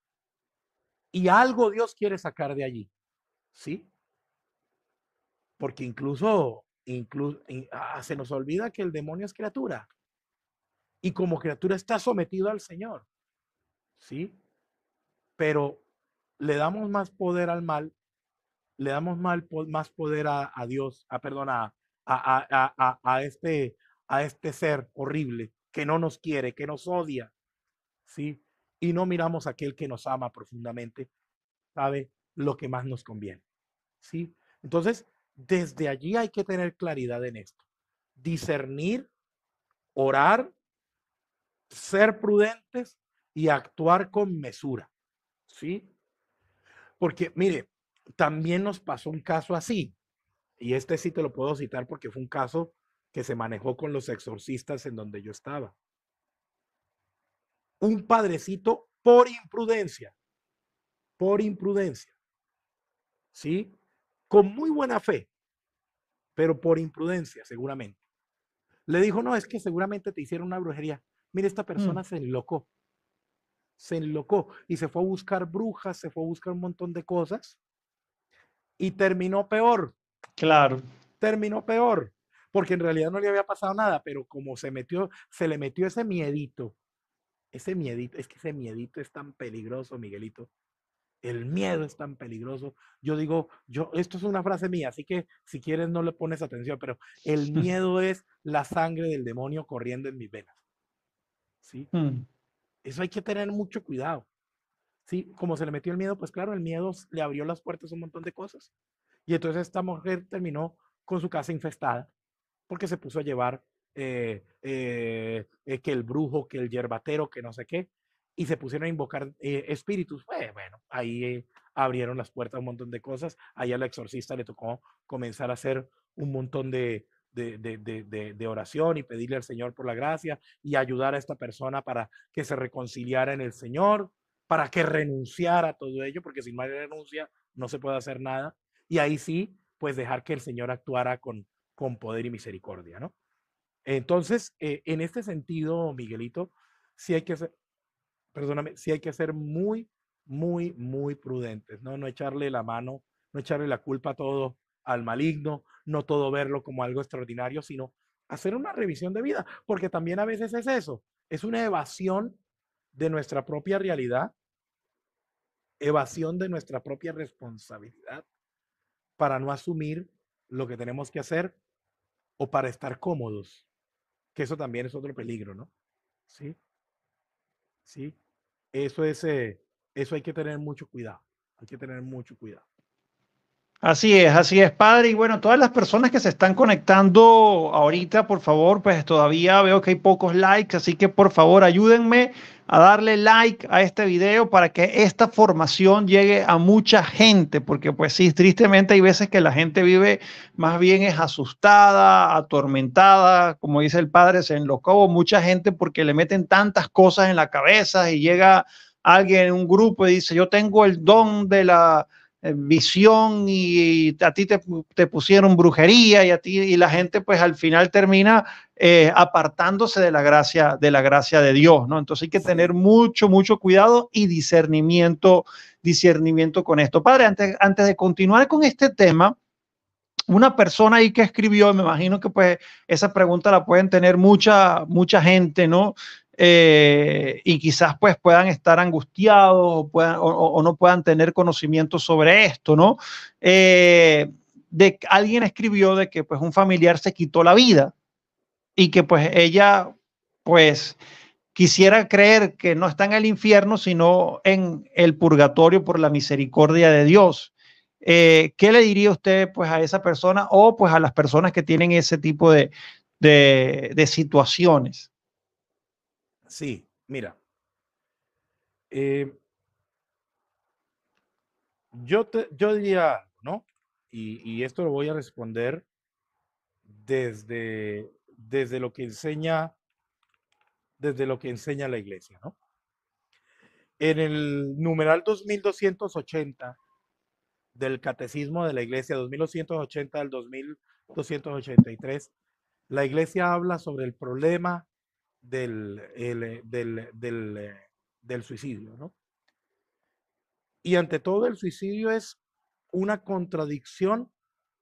Y algo Dios quiere sacar de allí, ¿sí? Porque incluso, incluso ah, se nos olvida que el demonio es criatura y como criatura está sometido al Señor, ¿sí? pero le damos más poder al mal, le damos más poder a, Dios, a perdona, a, a, este, a este ser horrible que no nos quiere, que nos odia, ¿sí? Y no miramos a aquel que nos ama profundamente, sabe lo que más nos conviene, ¿sí? Entonces, desde allí hay que tener claridad en esto, discernir, orar, ser prudentes y actuar con mesura. ¿sí? Porque, mire, también nos pasó un caso así, y este sí te lo puedo citar porque fue un caso que se manejó con los exorcistas en donde yo estaba. Un padrecito por imprudencia, por imprudencia, ¿sí? Con muy buena fe, pero por imprudencia seguramente. Le dijo, no, es que seguramente te hicieron una brujería. Mire, esta mm. persona se enlocó se enlocó y se fue a buscar brujas, se fue a buscar un montón de cosas y terminó peor. Claro. Terminó peor, porque en realidad no le había pasado nada, pero como se metió, se le metió ese miedito. Ese miedito, es que ese miedito es tan peligroso, Miguelito. El miedo es tan peligroso. Yo digo, yo, esto es una frase mía, así que si quieres no le pones atención, pero el miedo es la sangre del demonio corriendo en mis venas. ¿Sí? Hmm. Eso hay que tener mucho cuidado. ¿Sí? Como se le metió el miedo, pues claro, el miedo le abrió las puertas a un montón de cosas. Y entonces esta mujer terminó con su casa infestada porque se puso a llevar eh, eh, eh, que el brujo, que el yerbatero, que no sé qué, y se pusieron a invocar espíritus. Pues, bueno, ahí abrieron las puertas a un montón de cosas. Ahí al exorcista le tocó comenzar a hacer un montón de, de, oración y pedirle al Señor por la gracia y ayudar a esta persona para que se reconciliara en el Señor, para que renunciara a todo ello, porque sin más renuncia no se puede hacer nada. Y ahí sí, pues dejar que el Señor actuara con, con poder y misericordia, ¿no? Entonces, eh, en este sentido, Miguelito, sí hay que ser, perdóname, sí hay que ser muy, muy, muy prudentes, ¿no? No echarle la mano, no echarle la culpa a todo al maligno, no todo verlo como algo extraordinario, sino hacer una revisión de vida, porque también a veces es eso, es una evasión de nuestra propia realidad, evasión de nuestra propia responsabilidad para no asumir lo que tenemos que hacer o para estar cómodos, que eso también es otro peligro, ¿no? Sí, sí, eso es, eh, eso hay que tener mucho cuidado, hay que tener mucho cuidado. Así es, así es, padre. Y bueno, todas las personas que se están conectando ahorita, por favor, pues todavía veo que hay pocos likes, así que por favor ayúdenme a darle like a este video para que esta formación llegue a mucha gente, porque pues sí, tristemente hay veces que la gente vive más bien es asustada, atormentada, como dice el padre, se enlocó mucha gente porque le meten tantas cosas en la cabeza y llega alguien en un grupo y dice, yo tengo el don de la eh, visión y, a ti te, pusieron brujería y a ti y la gente pues al final termina eh, apartándose de la gracia de la gracia de Dios no entonces hay que tener mucho mucho cuidado y discernimiento discernimiento con esto padre antes antes de continuar con este tema una persona ahí que escribió, me imagino que pues esa pregunta la pueden tener mucha, mucha gente, ¿no? Eh, y quizás pues puedan estar angustiados o, puedan, o, no puedan tener conocimiento sobre esto, ¿no? Eh, de, alguien escribió de que pues un familiar se quitó la vida y que pues ella pues quisiera creer que no está en el infierno, sino en el purgatorio por la misericordia de Dios. Eh, ¿Qué le diría usted pues a esa persona o pues a las personas que tienen ese tipo de, de situaciones? Sí, mira. Eh, yo, te, yo diría ¿no? Y, esto lo voy a responder desde, desde lo que enseña desde lo que enseña la iglesia, ¿no? En el numeral 2280 del Catecismo de la Iglesia, 2280 al 2283, la iglesia habla sobre el problema del, del, del, suicidio. ¿no? Y ante todo, el suicidio es una contradicción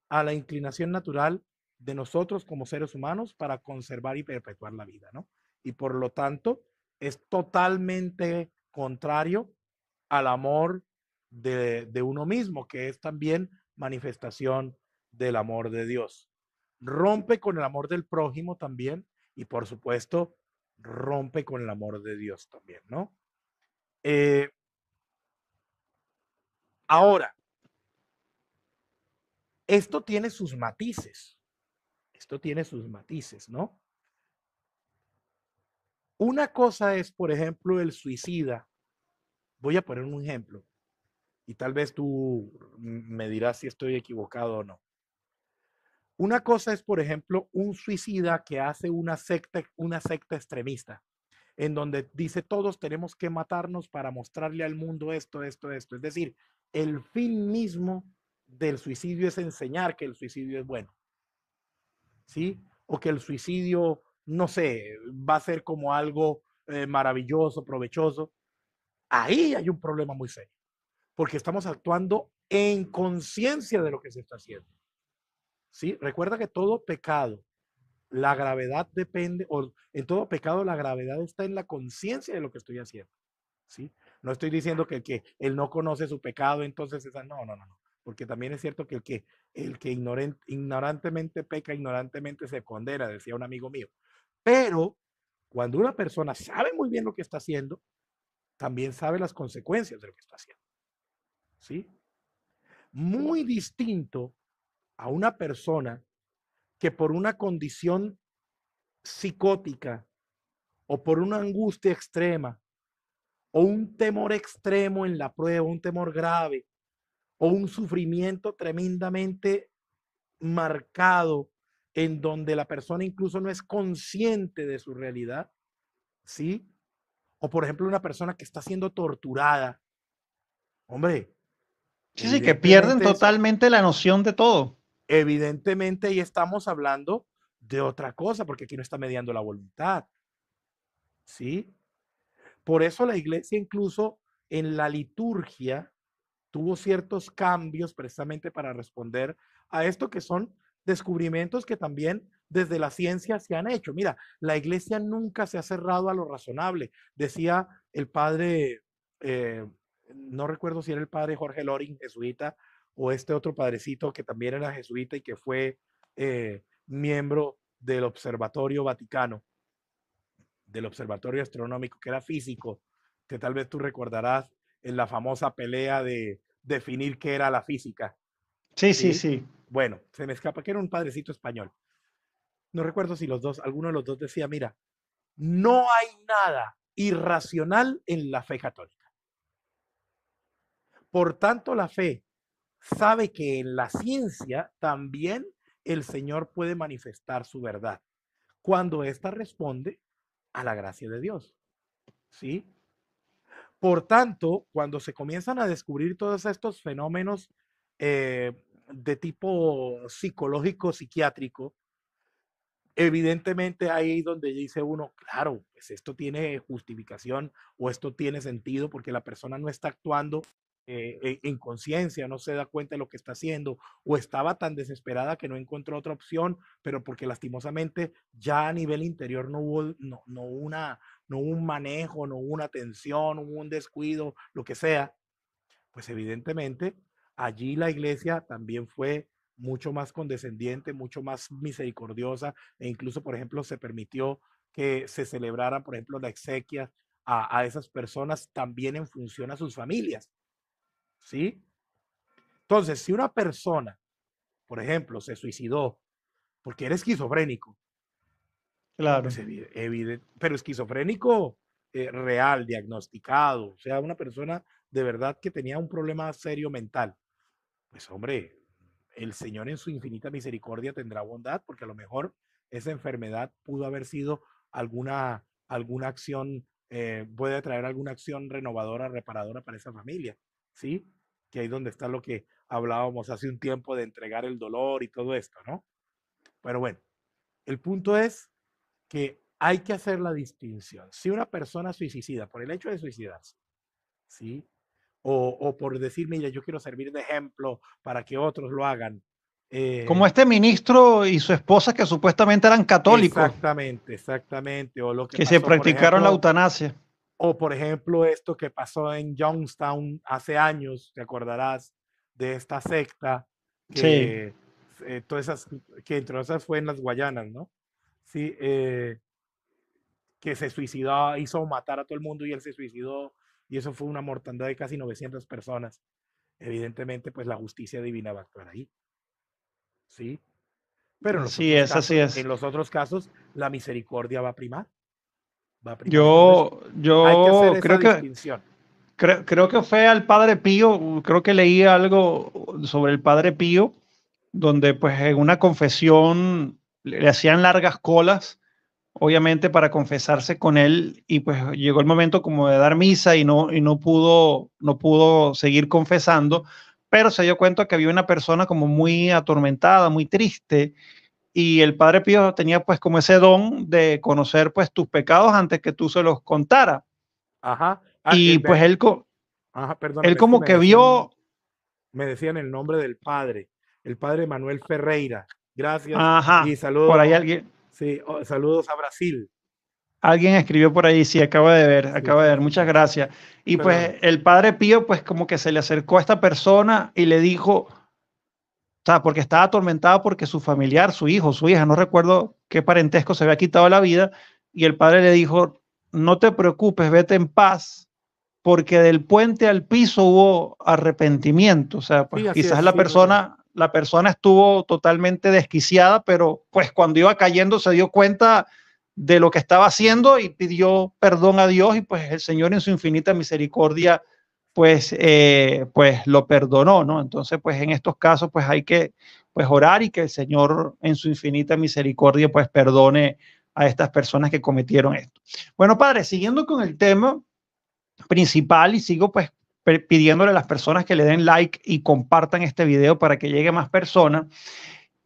a la inclinación natural de nosotros como seres humanos para conservar y perpetuar la vida, ¿no? Y por lo tanto, es totalmente contrario al amor de, de uno mismo, que es también manifestación del amor de Dios. Rompe con el amor del prójimo también y por supuesto rompe con el amor de Dios también, ¿no? Eh, ahora, esto tiene sus matices, esto tiene sus matices, ¿no? Una cosa es, por ejemplo, el suicida. Voy a poner un ejemplo y tal vez tú me dirás si estoy equivocado o no. Una cosa es, por ejemplo, un suicida que hace una secta, una secta extremista, en donde dice todos tenemos que matarnos para mostrarle al mundo esto, esto, esto. Es decir, el fin mismo del suicidio es enseñar que el suicidio es bueno. ¿Sí? O que el suicidio, no sé, va a ser como algo eh, maravilloso, provechoso. Ahí hay un problema muy serio, porque estamos actuando en conciencia de lo que se está haciendo. ¿sí? Recuerda que todo pecado, la gravedad depende, o en todo pecado la gravedad está en la conciencia de lo que estoy haciendo, ¿sí? No estoy diciendo que el que él no conoce su pecado, entonces esa, no, no, no, no. Porque también es cierto que el que, el que ignorantemente peca, ignorantemente se condena, decía un amigo mío. Pero cuando una persona sabe muy bien lo que está haciendo, también sabe las consecuencias de lo que está haciendo. ¿Sí? Muy distinto a una persona que por una condición psicótica o por una angustia extrema o un temor extremo en la prueba, un temor grave o un sufrimiento tremendamente marcado en donde la persona incluso no es consciente de su realidad, ¿sí? O por ejemplo una persona que está siendo torturada. Hombre. Sí, sí, que pierden totalmente la noción de todo. Evidentemente ahí estamos hablando de otra cosa, porque aquí no está mediando la voluntad. ¿Sí? Por eso la iglesia incluso en la liturgia tuvo ciertos cambios precisamente para responder a esto que son descubrimientos que también desde la ciencia se han hecho. Mira, la iglesia nunca se ha cerrado a lo razonable. Decía el padre, eh, no recuerdo si era el padre Jorge Loring, jesuita, o este otro padrecito que también era jesuita y que fue eh, miembro del Observatorio Vaticano, del Observatorio Astronómico, que era físico, que tal vez tú recordarás en la famosa pelea de definir qué era la física. Sí, sí, sí. sí. Bueno, se me escapa que era un padrecito español. No recuerdo si los dos, alguno de los dos decía, mira, no hay nada irracional en la fe católica. Por tanto, la fe sabe que en la ciencia también el Señor puede manifestar su verdad cuando ésta responde a la gracia de Dios. ¿Sí? Por tanto, cuando se comienzan a descubrir todos estos fenómenos eh, de tipo psicológico, psiquiátrico, evidentemente ahí donde dice uno, claro, pues esto tiene justificación o esto tiene sentido porque la persona no está actuando eh, en conciencia, no se da cuenta de lo que está haciendo o estaba tan desesperada que no encontró otra opción, pero porque lastimosamente ya a nivel interior no hubo, no, no una, no un manejo, no una atención, un descuido, lo que sea, pues evidentemente allí la iglesia también fue mucho más condescendiente, mucho más misericordiosa e incluso, por ejemplo, se permitió que se celebrara, por ejemplo, la exequia a, a esas personas también en función a sus familias ¿Sí? Entonces, si una persona, por ejemplo, se suicidó porque era esquizofrénico, claro. pero esquizofrénico eh, real, diagnosticado, o sea, una persona de verdad que tenía un problema serio mental, pues hombre, el Señor en su infinita misericordia tendrá bondad, porque a lo mejor esa enfermedad pudo haber sido alguna, alguna acción, eh, puede traer alguna acción renovadora, reparadora para esa familia. ¿sí? Que ahí donde está lo que hablábamos hace un tiempo de entregar el dolor y todo esto, ¿no? Pero bueno, el punto es que hay que hacer la distinción. Si una persona suicida, por el hecho de suicidarse, ¿sí? O, por decirme ya yo quiero servir de ejemplo para que otros lo hagan. Como eh este ministro y su esposa que supuestamente eran católicos. Exactamente, exactamente. O lo que, que se practicaron la eutanasia. O por ejemplo, esto que pasó en Youngstown hace años, te acordarás de esta secta que, eh, todas esas, que entre esas fue en las Guayanas, ¿no? Sí, eh, que se suicidó, hizo matar a todo el mundo y él se suicidó y eso fue una mortandad de casi 900 personas. Evidentemente, pues la justicia divina va a actuar ahí. ¿Sí? Pero sí, es, así es. en los otros casos, la misericordia va a primar. Yo, yo creo que. Creo, que fue al Padre Pío, creo que leí algo sobre el Padre Pío, donde pues en una confesión le hacían largas colas, obviamente para confesarse con él, y pues llegó el momento como de dar misa y no, y no, pudo, no pudo seguir confesando, pero se dio cuenta que había una persona como muy atormentada, muy triste, y el Padre Pío tenía pues como ese don de conocer pues tus pecados antes que tú se los contara. Ajá. Ah, y eh, pues él, ajá, perdón, él como que vio... Me decían el nombre del Padre, el Padre Manuel Ferreira. Gracias. Ajá. Y saludos. Por ahí alguien. Sí, saludos a Brasil. Alguien escribió por ahí, sí, acaba de ver, acaba de ver, muchas gracias. Y pues el padre Pío, pues como que se le acercó a esta persona y le dijo, porque estaba atormentado porque su familiar, su hijo, su hija, no recuerdo qué parentesco se había quitado la vida, y el padre le dijo, no te preocupes, vete en paz, porque del puente al piso hubo arrepentimiento, o sea, pues, quizás la persona... La persona estuvo totalmente desquiciada, pero pues cuando iba cayendo se dio cuenta de lo que estaba haciendo y pidió perdón a Dios y pues el Señor en su infinita misericordia pues, eh, pues lo perdonó, ¿no? Entonces, pues en estos casos, pues hay que pues, orar y que el Señor en su infinita misericordia, pues perdone a estas personas que cometieron esto. Bueno, padre, siguiendo con el tema principal y sigo pues pidiéndole a las personas que le den like y compartan este video para que llegue más personas.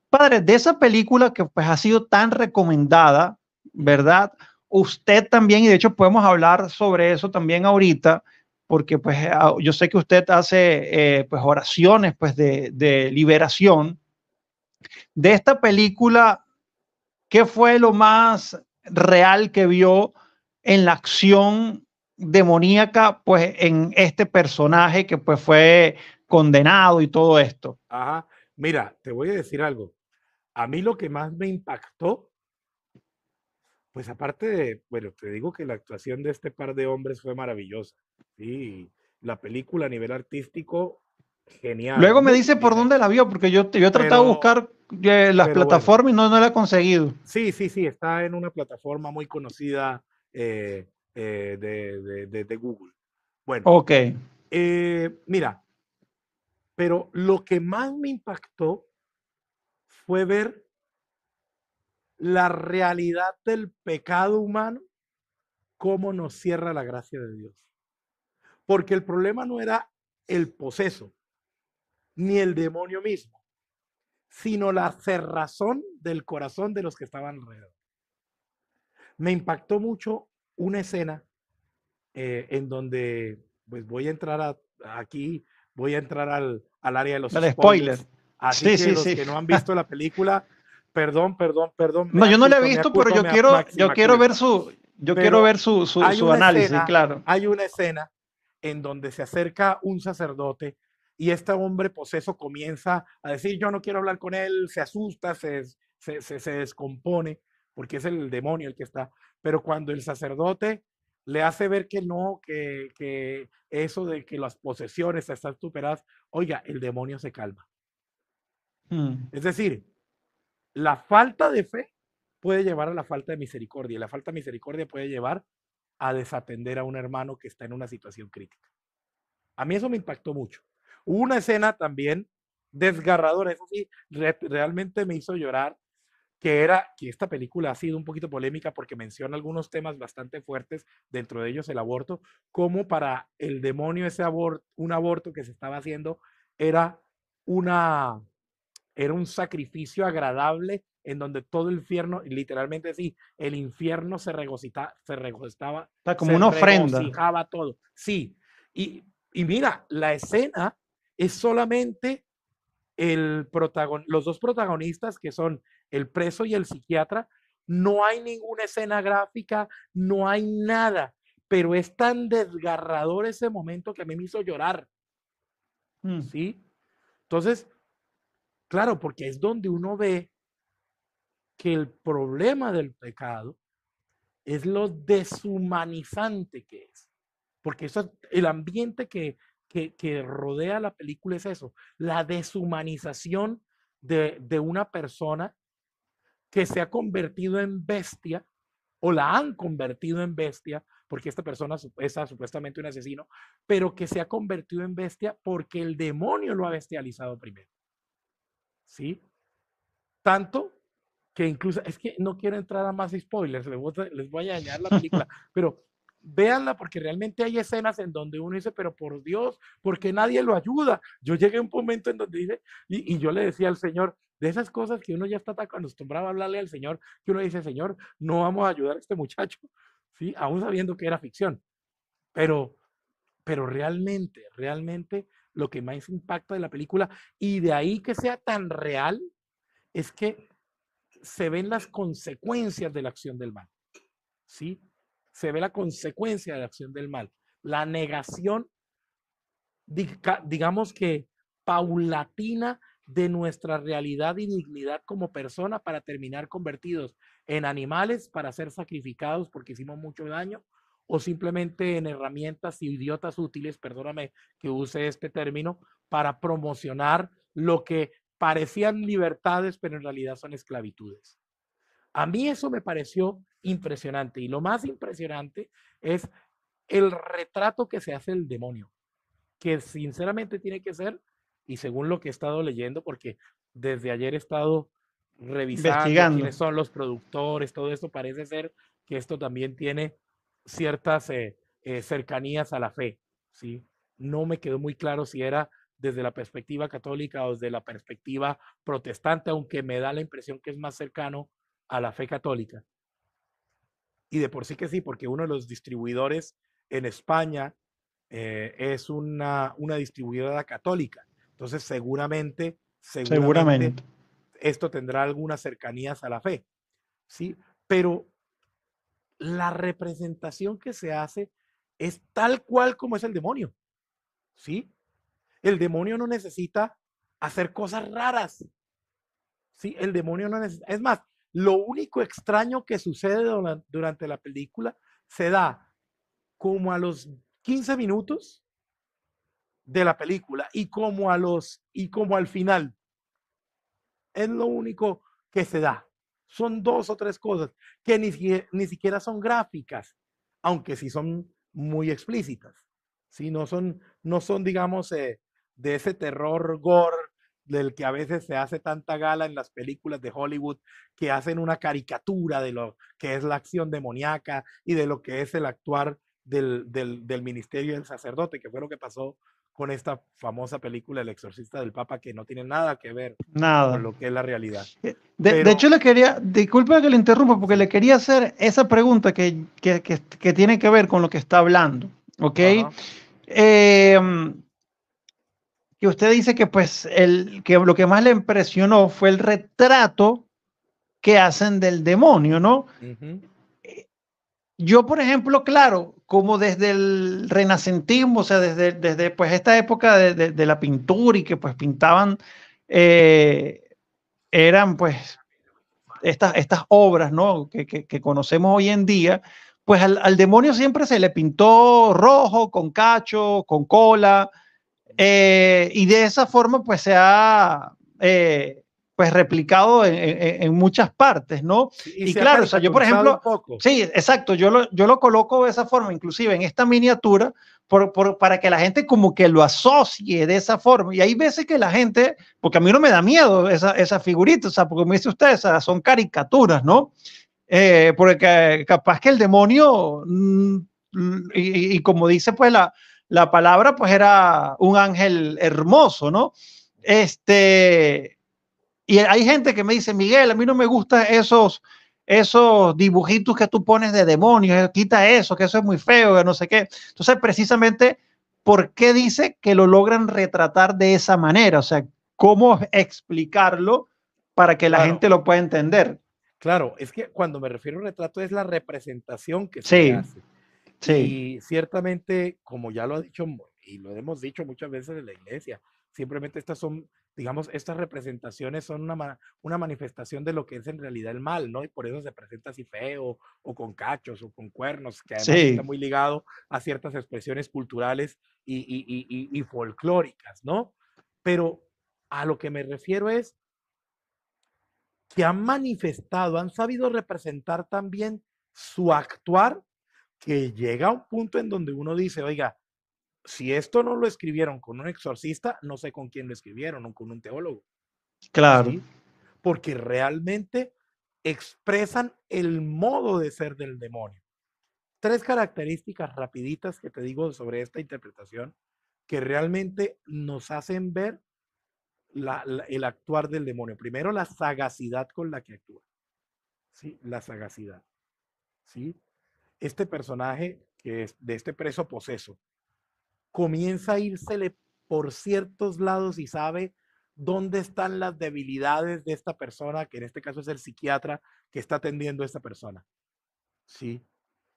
Padre, de esa película que pues ha sido tan recomendada, ¿verdad? Usted también, y de hecho podemos hablar sobre eso también ahorita, porque pues eh, ah, yo sé que usted hace eh, pues oraciones pues de, liberación. De esta película, ¿qué fue lo más real que vio en la acción demoníaca pues en este personaje que pues fue condenado y todo esto? mira, te voy a decir algo. A mí lo que más me impactó pues aparte de, bueno, te digo que la actuación de este par de hombres fue maravillosa, sí, la película a nivel artístico, genial. Luego me dice por dónde la vio, porque yo, he tratado de buscar eh, las plataformas y no, no la he conseguido. Sí, sí, sí, está en una plataforma muy conocida eh, eh, de, Google. Bueno, ok. mira, pero lo que más me impactó fue ver la realidad del pecado humano, cómo nos cierra la gracia de Dios. Porque el problema no era el poseso, ni el demonio mismo, sino la cerrazón del corazón de los que estaban alrededor. Me impactó mucho una escena eh, en donde, pues voy a entrar aquí, voy a entrar al, área de los spoilers. spoilers. Así los que no han visto la película, perdón, perdón, perdón. No, yo no le he visto, pero yo quiero, yo quiero ver su, yo quiero ver su, análisis, claro. Hay una escena en donde se acerca un sacerdote y este hombre poseso pues, comienza a decir, yo no quiero hablar con él, se asusta, se, se, descompone, porque es el demonio el que está. Pero cuando el sacerdote le hace ver que no, que, eso de que las posesiones están superadas, oiga, el demonio se calma. Mm. Es decir, la falta de fe puede llevar a la falta de misericordia la falta de misericordia puede llevar a desatender a un hermano que está en una situación crítica. A mí eso me impactó mucho. Hubo una escena también desgarradora, eso sí, realmente me hizo llorar, que era que esta película ha sido un poquito polémica porque menciona algunos temas bastante fuertes, dentro de ellos el aborto, como para el demonio ese aborto, un aborto que se estaba haciendo era una era un sacrificio agradable en donde todo el infierno, literalmente sí, el infierno se regocitaba, se regocitaba, como se una ofrenda. Regocijaba todo. Sí. Y, y mira, la escena es solamente el protagon, los dos protagonistas que son el preso y el psiquiatra. No hay ninguna escena gráfica, no hay nada, pero es tan desgarrador ese momento que a mí me hizo llorar. Mm. ¿Sí? Entonces, Claro, porque es donde uno ve que el problema del pecado es lo deshumanizante que es. Porque eso, el ambiente que, rodea la película es eso, la deshumanización de, de una persona que se ha convertido en bestia o la han convertido en bestia, porque esta persona es supuestamente un asesino, pero que se ha convertido en bestia porque el demonio lo ha bestializado primero. ¿sí? Tanto que incluso, es que no quiero entrar a más spoilers, les voy, les a dañar la película, pero véanla porque realmente hay escenas en donde uno dice, pero por Dios, porque nadie lo ayuda. Yo llegué a un momento en donde dice, y, yo le decía al Señor, de esas cosas que uno ya está tan acostumbrado a hablarle al Señor, que uno dice, Señor, no vamos a ayudar a este muchacho, ¿sí? Aún sabiendo que era ficción. Pero, pero realmente, realmente lo que más impacta de la película y de ahí que sea tan real es que se ven las consecuencias de la acción del mal. ¿Sí? Se ve la consecuencia de la acción del mal. La negación, digamos que paulatina de nuestra realidad y dignidad como persona para terminar convertidos en animales, para ser sacrificados porque hicimos mucho daño o simplemente en herramientas idiotas útiles, perdóname que use este término, para promocionar lo que parecían libertades, pero en realidad son esclavitudes. A mí eso me pareció impresionante y lo más impresionante es el retrato que se hace del demonio, que sinceramente tiene que ser, y según lo que he estado leyendo, porque desde ayer he estado revisando quiénes son los productores, todo esto parece ser que esto también tiene ciertas eh, eh, cercanías a la fe, ¿sí? No me quedó muy claro si era desde la perspectiva católica o desde la perspectiva protestante, aunque me da la impresión que es más cercano a la fe católica. Y de por sí que sí, porque uno de los distribuidores en España eh, es una, una distribuidora católica. Entonces, seguramente, seguramente, seguramente, esto tendrá algunas cercanías a la fe. ¿sí? Pero la representación que se hace es tal cual como es el demonio. ¿Sí? El demonio no necesita hacer cosas raras. ¿Sí? El demonio no Es más, lo único extraño que sucede durante la película se da como a los 15 minutos de la película y como a los y como al final. Es lo único que se da son dos o tres cosas que ni, ni siquiera son gráficas, aunque sí son muy explícitas. No, son, no son, digamos, eh, de ese terror gore del que a veces se hace tanta gala en las películas de Hollywood, que hacen una caricatura de lo que es la acción demoníaca y de lo que es el actuar del, del, del ministerio del sacerdote, que fue lo que pasó con esta famosa película El exorcista del Papa que no tiene nada que ver nada. con lo que es la realidad. Eh, de, hecho, le quería, disculpa que le interrumpa, porque le quería hacer esa pregunta que, tiene que ver con lo que está hablando, ok em, que usted dice que pues el, que lo que más le impresionó fue el retrato que hacen del demonio, no eh, Yo, por ejemplo, claro, como desde el renacentismo, o sea, desde, desde pues esta época de, la pintura y que pues pintaban, eh, eran pues estas, estas obras, ¿no? Que, conocemos hoy en día, pues al, demonio siempre se le pintó rojo, con cacho, con cola, eh, y de esa forma pues se ha eh, pues replicado en, muchas partes, ¿no? Y, claro, o sea, yo por ejemplo, sí, exacto, yo lo, yo lo coloco de esa forma, inclusive en esta miniatura, para que la gente como que lo asocie de esa forma. Y hay veces que la gente, porque a mí no me da miedo esa, esa figurita, o sea, porque me dice usted, o sea, son caricaturas, ¿no? Eh, porque capaz que el demonio, mm, y, como dice pues la, la palabra, pues era un ángel hermoso, ¿no? Este, y hay gente que me dice, Miguel, a mí no me gustan esos, esos dibujitos que tú pones de demonios, eh, quita eso, que eso es muy feo, que no sé qué. Entonces, precisamente, ¿por qué dice que lo logran retratar de esa manera? O sea, ¿cómo explicarlo para que la gente lo pueda entender? Claro, es que cuando me refiero a un retrato es la representación que se hace. Sí. Y ciertamente, como ya lo ha dicho y lo hemos dicho muchas veces en la iglesia, simplemente estas son digamos, estas representaciones son una, manifestación de lo que es en realidad el mal, ¿no? Y por eso se presenta así feo, o con cachos, o con cuernos, que está muy ligado a ciertas expresiones culturales y folclóricas, ¿no? Pero a lo que me refiero es que han manifestado, han sabido representar también su actuar, que llega a un punto en donde uno dice, oiga, si esto no lo escribieron con un exorcista, no sé con quién lo escribieron o con un teólogo. Claro. Porque realmente expresan el modo de ser del demonio. Tres características rapiditas que te digo sobre esta interpretación que realmente nos hacen ver el actuar del demonio. Primero, la sagacidad con la que actúa. ¿Sí? La sagacidad. ¿Sí? Este personaje que es de este preso poseso, comienza a írsele por ciertos lados y sabe dónde están las debilidades de esta persona, que en este caso es el psiquiatra que está atendiendo a esta persona. ¿Sí?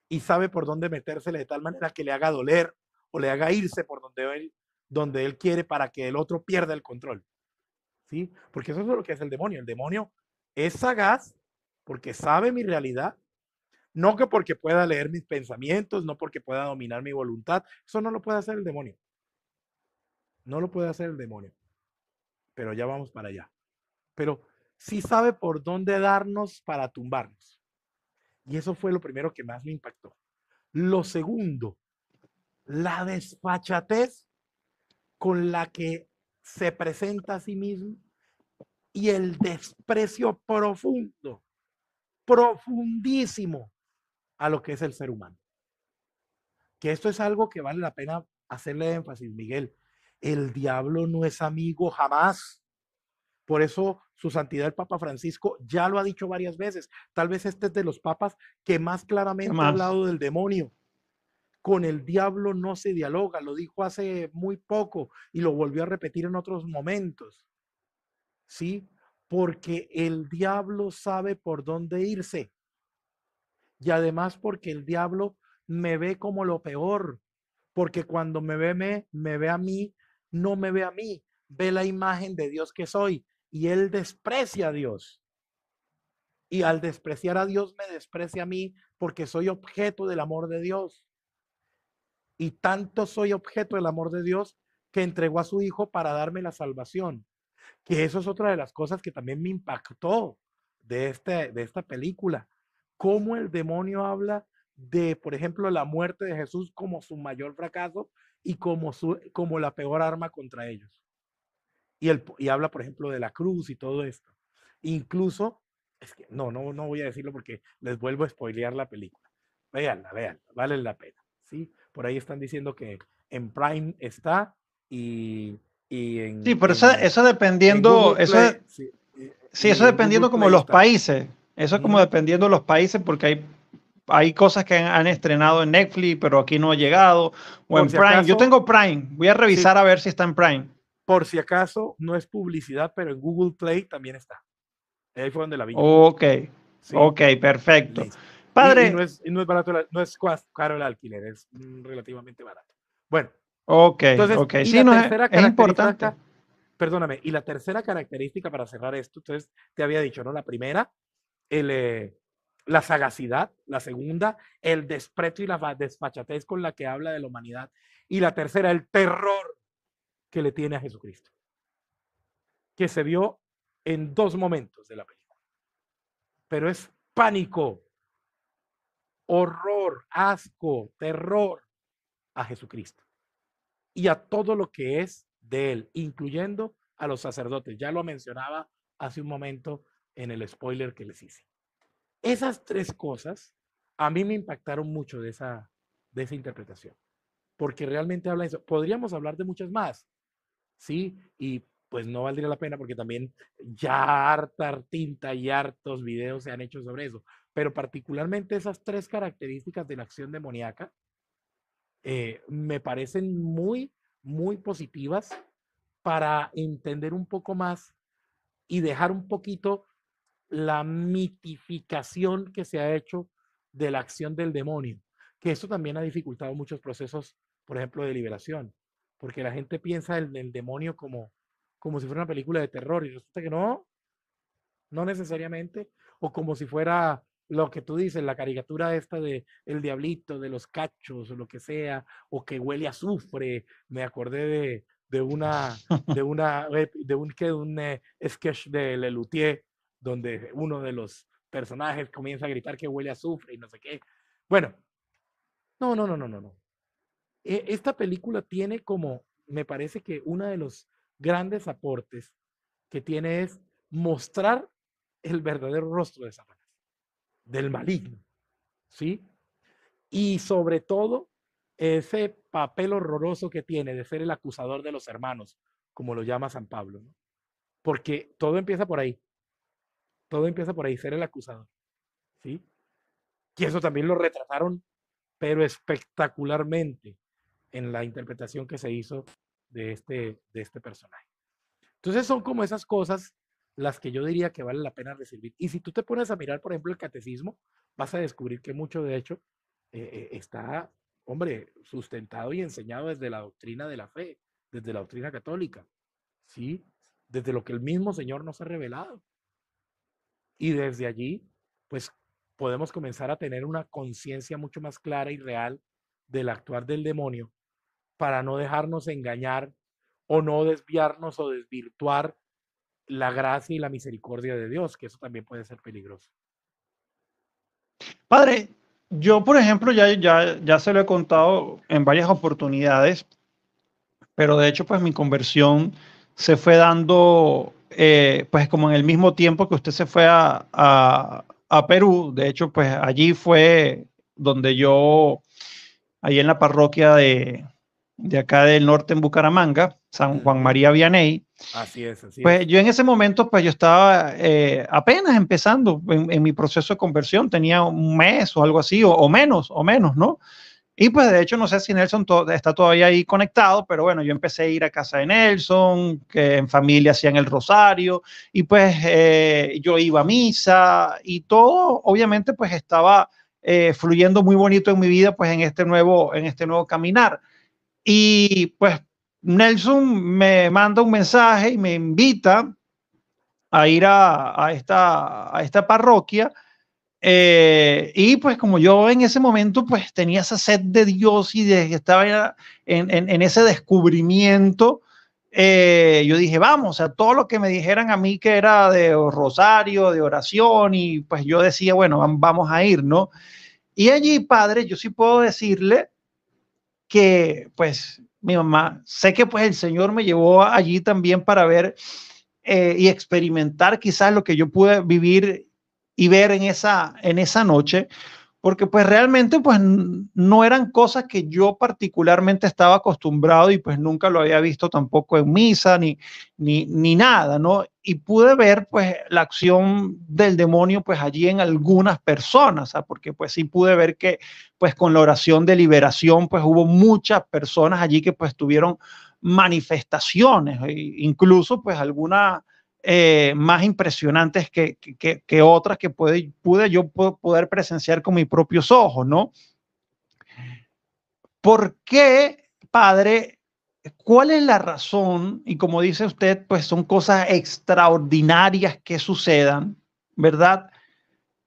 Y sabe por dónde metérsele de tal manera que le haga doler o le haga irse por donde él, donde él quiere para que el otro pierda el control. ¿Sí? Porque eso es lo que es el demonio. El demonio es sagaz porque sabe mi realidad no que porque pueda leer mis pensamientos, no porque pueda dominar mi voluntad. Eso no lo puede hacer el demonio. No lo puede hacer el demonio. Pero ya vamos para allá. Pero sí sabe por dónde darnos para tumbarnos. Y eso fue lo primero que más me impactó. Lo segundo, la desfachatez con la que se presenta a sí mismo y el desprecio profundo, profundísimo a lo que es el ser humano. Que esto es algo que vale la pena hacerle énfasis, Miguel. El diablo no es amigo jamás. Por eso su santidad el Papa Francisco ya lo ha dicho varias veces. Tal vez este es de los papas que más claramente ha hablado del demonio. Con el diablo no se dialoga, lo dijo hace muy poco y lo volvió a repetir en otros momentos. ¿Sí? Porque el diablo sabe por dónde irse y además porque el diablo me ve como lo peor, porque cuando me ve, me, ve a mí, no me ve a mí, ve la imagen de Dios que soy y él desprecia a Dios. Y al despreciar a Dios me desprecia a mí porque soy objeto del amor de Dios. Y tanto soy objeto del amor de Dios que entregó a su Hijo para darme la salvación. Que eso es otra de las cosas que también me impactó de, este, de esta película cómo el demonio habla de, por ejemplo, la muerte de Jesús como su mayor fracaso y como, su, como la peor arma contra ellos. Y, el, y habla, por ejemplo, de la cruz y todo esto. Incluso, es que no, no, no voy a decirlo porque les vuelvo a spoilear la película. Veanla, veanla, vale la pena. ¿sí? Por ahí están diciendo que en Prime está y, y en... Sí, pero eso, eso, dependiendo... eso, sí, eso dependiendo como los países. Eso es como dependiendo de los países, porque hay, hay cosas que han, estrenado en Netflix, pero aquí no ha llegado, o en Prime. Yo tengo Prime, voy a revisar a ver si está en Prime. Por si acaso, no es publicidad, pero en Google Play también está. Ahí fue donde la vi. Ok, ok, perfecto. Padre. no, es, no, es, barato, no es caro el alquiler, es mm, relativamente barato. Bueno. Ok, entonces, ok. Sí, no es, es importante perdóname, y la tercera característica para cerrar esto, entonces te había dicho, ¿no? La primera, eh, la sagacidad, la segunda, el desprecio y la desfachatez con la que habla de la humanidad, y la tercera, el terror que le tiene a Jesucristo, que se vio en dos momentos de la película. Pero es pánico, horror, asco, terror a Jesucristo y a todo lo que es de él, incluyendo a los sacerdotes. Ya lo mencionaba hace un momento en el spoiler que les hice. Esas tres cosas a mí me impactaron mucho de esa, de esa interpretación, porque realmente habla eso. Podríamos hablar de muchas más, ¿sí? Y pues no valdría la pena porque también ya harta tinta y hartos videos se han hecho sobre eso, pero particularmente esas tres características de la acción demoníaca eh, me parecen muy, muy positivas para entender un poco más y dejar un poquito la mitificación que se ha hecho de la acción del demonio, que eso también ha dificultado muchos procesos, por ejemplo, de liberación, porque la gente piensa en el demonio como, como si fuera una película de terror y resulta que no, no necesariamente, o como si fuera lo que tú dices, la caricatura esta de el diablito, de los cachos, o lo que sea, o que huele a azufre, me acordé de, una, de una, de un, que, un eh, sketch de Lelutier, donde uno de los personajes comienza a gritar que huele a azufre y no sé qué. Bueno, no, no, no, no, no, no. E, esta película tiene como, me parece que uno de los grandes aportes que tiene es mostrar el verdadero rostro de Satanás, del maligno, ¿sí? Y sobre todo, ese papel horroroso que tiene de ser el acusador de los hermanos, como lo llama San Pablo, ¿no? Porque todo empieza por ahí. Todo empieza por ahí, ser el acusador. ¿Sí? Y eso también lo retrataron, pero espectacularmente en la interpretación que se hizo de este, de este personaje. Entonces son como esas cosas las que yo diría que vale la pena recibir. Y si tú te pones a mirar, por ejemplo, el catecismo, vas a descubrir que mucho de hecho eh, eh, está, hombre, sustentado y enseñado desde la doctrina de la fe, desde la doctrina católica, ¿sí? Desde lo que el mismo Señor nos ha revelado. Y desde allí, pues podemos comenzar a tener una conciencia mucho más clara y real del actuar del demonio para no dejarnos engañar o no desviarnos o desvirtuar la gracia y la misericordia de Dios, que eso también puede ser peligroso. Padre, yo por ejemplo ya, ya, ya se lo he contado en varias oportunidades, pero de hecho pues mi conversión se fue dando eh, pues como en el mismo tiempo que usted se fue a, Perú, de hecho, pues allí fue donde yo, allí en la parroquia de, acá del norte en Bucaramanga, San Juan María Vianey. Así es, así Pues yo en ese momento, pues yo estaba eh, apenas empezando en, mi proceso de conversión, tenía un mes o algo así, o menos, o menos, ¿no? Y pues de hecho no sé si Nelson está todavía ahí conectado, pero bueno, yo empecé a ir a casa de Nelson, que en familia hacían el rosario, y pues eh, yo iba a misa y todo, obviamente pues estaba eh, fluyendo muy bonito en mi vida, pues en este nuevo, en este nuevo caminar. Y pues Nelson me manda un mensaje y me invita a ir a esta, a esta parroquia eh, y pues como yo en ese momento pues tenía esa sed de Dios y de, estaba en, ese descubrimiento, eh, yo dije, vamos, a todo lo que me dijeran a mí que era de rosario, de oración, y pues yo decía, bueno, vamos a ir, ¿no? Y allí, padre, yo sí puedo decirle que pues mi mamá, sé que pues el Señor me llevó allí también para ver eh, y experimentar quizás lo que yo pude vivir y ver en esa, en esa noche, porque pues realmente pues no eran cosas que yo particularmente estaba acostumbrado y pues nunca lo había visto tampoco en misa ni, ni, ni nada, ¿no? Y pude ver pues la acción del demonio pues allí en algunas personas, ¿ah? porque pues sí pude ver que pues con la oración de liberación pues hubo muchas personas allí que pues tuvieron manifestaciones, e incluso pues alguna eh, más impresionantes que, otras que puede, pude yo poder presenciar con mis propios ojos, ¿no? ¿Por qué, padre, ¿Cuál es la razón? Y como dice usted, pues son cosas extraordinarias que sucedan, ¿verdad?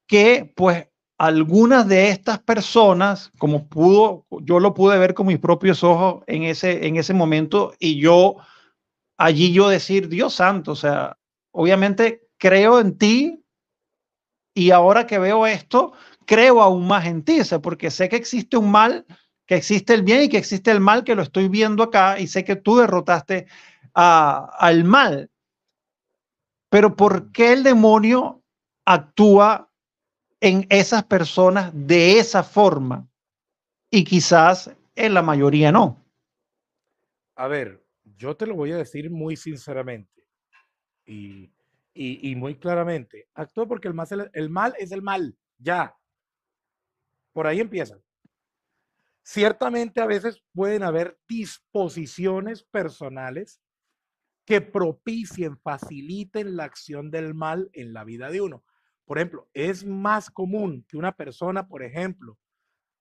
Que pues algunas de estas personas, como pudo, yo lo pude ver con mis propios ojos en ese, en ese momento y yo allí yo decir, Dios santo, o sea, obviamente creo en ti y ahora que veo esto, creo aún más en ti, porque sé que existe un mal, que existe el bien y que existe el mal que lo estoy viendo acá y sé que tú derrotaste al mal. Pero ¿por qué el demonio actúa en esas personas de esa forma? Y quizás en la mayoría no. A ver, yo te lo voy a decir muy sinceramente y, muy claramente. Actúa porque el mal, es el mal, ya. Por ahí empieza. Ciertamente a veces pueden haber disposiciones personales que propicien, faciliten la acción del mal en la vida de uno. Por ejemplo, es más común que una persona, por ejemplo,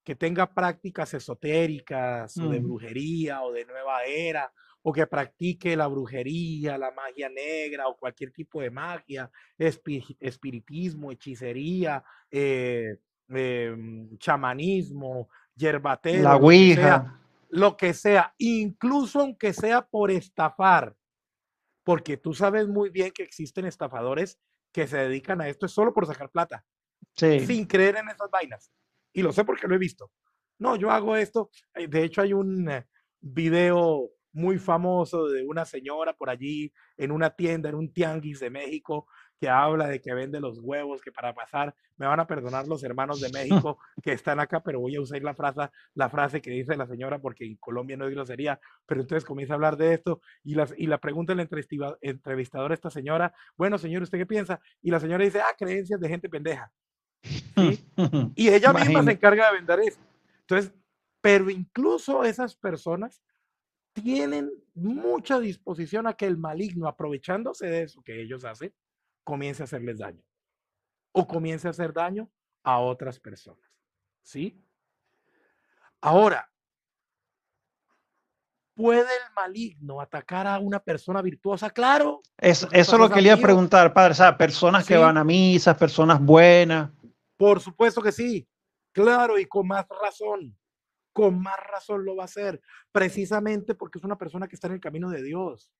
que tenga prácticas esotéricas o de mm. brujería o de nueva era o que practique la brujería, la magia negra o cualquier tipo de magia, espiritismo, hechicería, eh, em, chamanismo, yerbatero, la Lo que, sea, incluso aunque sea por estafar, porque tú sabes muy bien que existen estafadores que se dedican a esto es solo por sacar plata, sin creer en esas vainas. Y lo sé porque lo he visto. No, yo hago esto. Eh, de hecho, hay un eh, video muy famoso de una señora por allí en una tienda, en un tianguis de México, que habla de que vende los huevos, que para pasar, me van a perdonar los hermanos de México que están acá, pero voy a usar la frase, la frase que dice la señora, porque en Colombia no hay grosería, pero entonces comienza a hablar de esto y, las, y la pregunta el entrevistador esta señora, bueno, señor, ¿usted qué piensa? Y la señora dice, ah, creencias de gente pendeja. ¿Sí? Y ella misma se encarga de vender eso. Entonces, pero incluso esas personas tienen mucha disposición a que el maligno, aprovechándose de eso que ellos hacen, comience a hacerles daño o comience a hacer daño a otras personas. ¿Sí? Ahora, ¿puede el maligno atacar a una persona virtuosa? Claro. es eso es lo que quería preguntar, padre. O sea, personas que van a misas, personas buenas. Por supuesto que sí. Claro, y con más razón con más razón lo va a hacer, precisamente porque es una persona que está en el camino de Dios.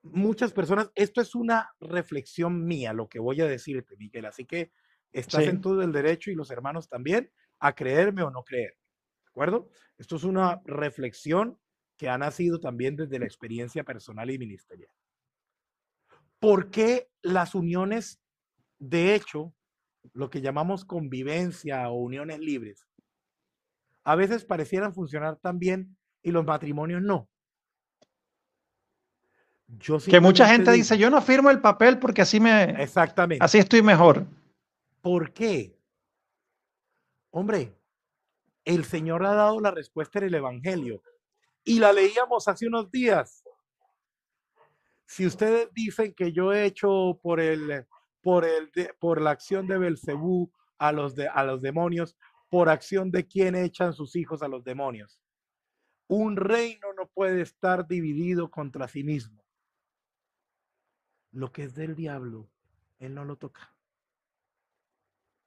Muchas personas, esto es una reflexión mía, lo que voy a decirte, Miguel, así que estás en todo el derecho y los hermanos también a creerme o no creer, ¿de acuerdo? Esto es una reflexión que ha nacido también desde la experiencia personal y ministerial. ¿Por qué las uniones, de hecho, lo que llamamos convivencia o uniones libres, a veces parecieran funcionar tan bien y los matrimonios no. que mucha gente dice, yo no firmo el papel porque así me... Exactamente. Así estoy mejor. ¿Por qué? Hombre, el Señor ha dado la respuesta en el Evangelio y la leíamos hace unos días. Si ustedes dicen que yo he hecho por el por el por la acción de Belcebú a los a los demonios, por acción de quien echan sus hijos a los demonios. Un reino no puede estar dividido contra sí mismo. Lo que es del diablo, él no lo toca.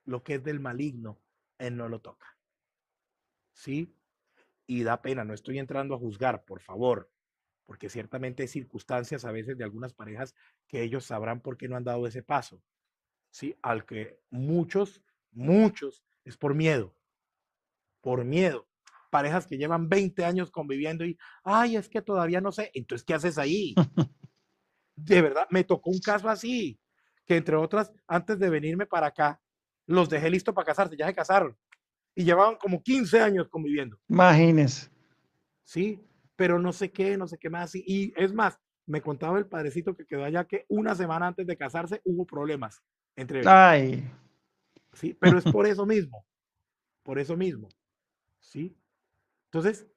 Lo que es del maligno, él no lo toca. ¿Sí? Y da pena, no estoy entrando a juzgar, por favor, porque ciertamente hay circunstancias a veces de algunas parejas que ellos sabrán por qué no han dado ese paso. Sí, al que muchos, muchos es por miedo por miedo. Parejas que llevan 20 años conviviendo y, ay, es que todavía no sé. Entonces, ¿qué haces ahí? de verdad, me tocó un caso así, que entre otras, antes de venirme para acá, los dejé listo para casarse, ya se casaron. Y llevaban como 15 años conviviendo. Imagínese. Sí, pero no sé qué, no sé qué más. Y, es más, me contaba el padrecito que quedó allá que una semana antes de casarse hubo problemas entre Ay. Sí, pero es por eso mismo. Por eso mismo. ¿sí? Entonces,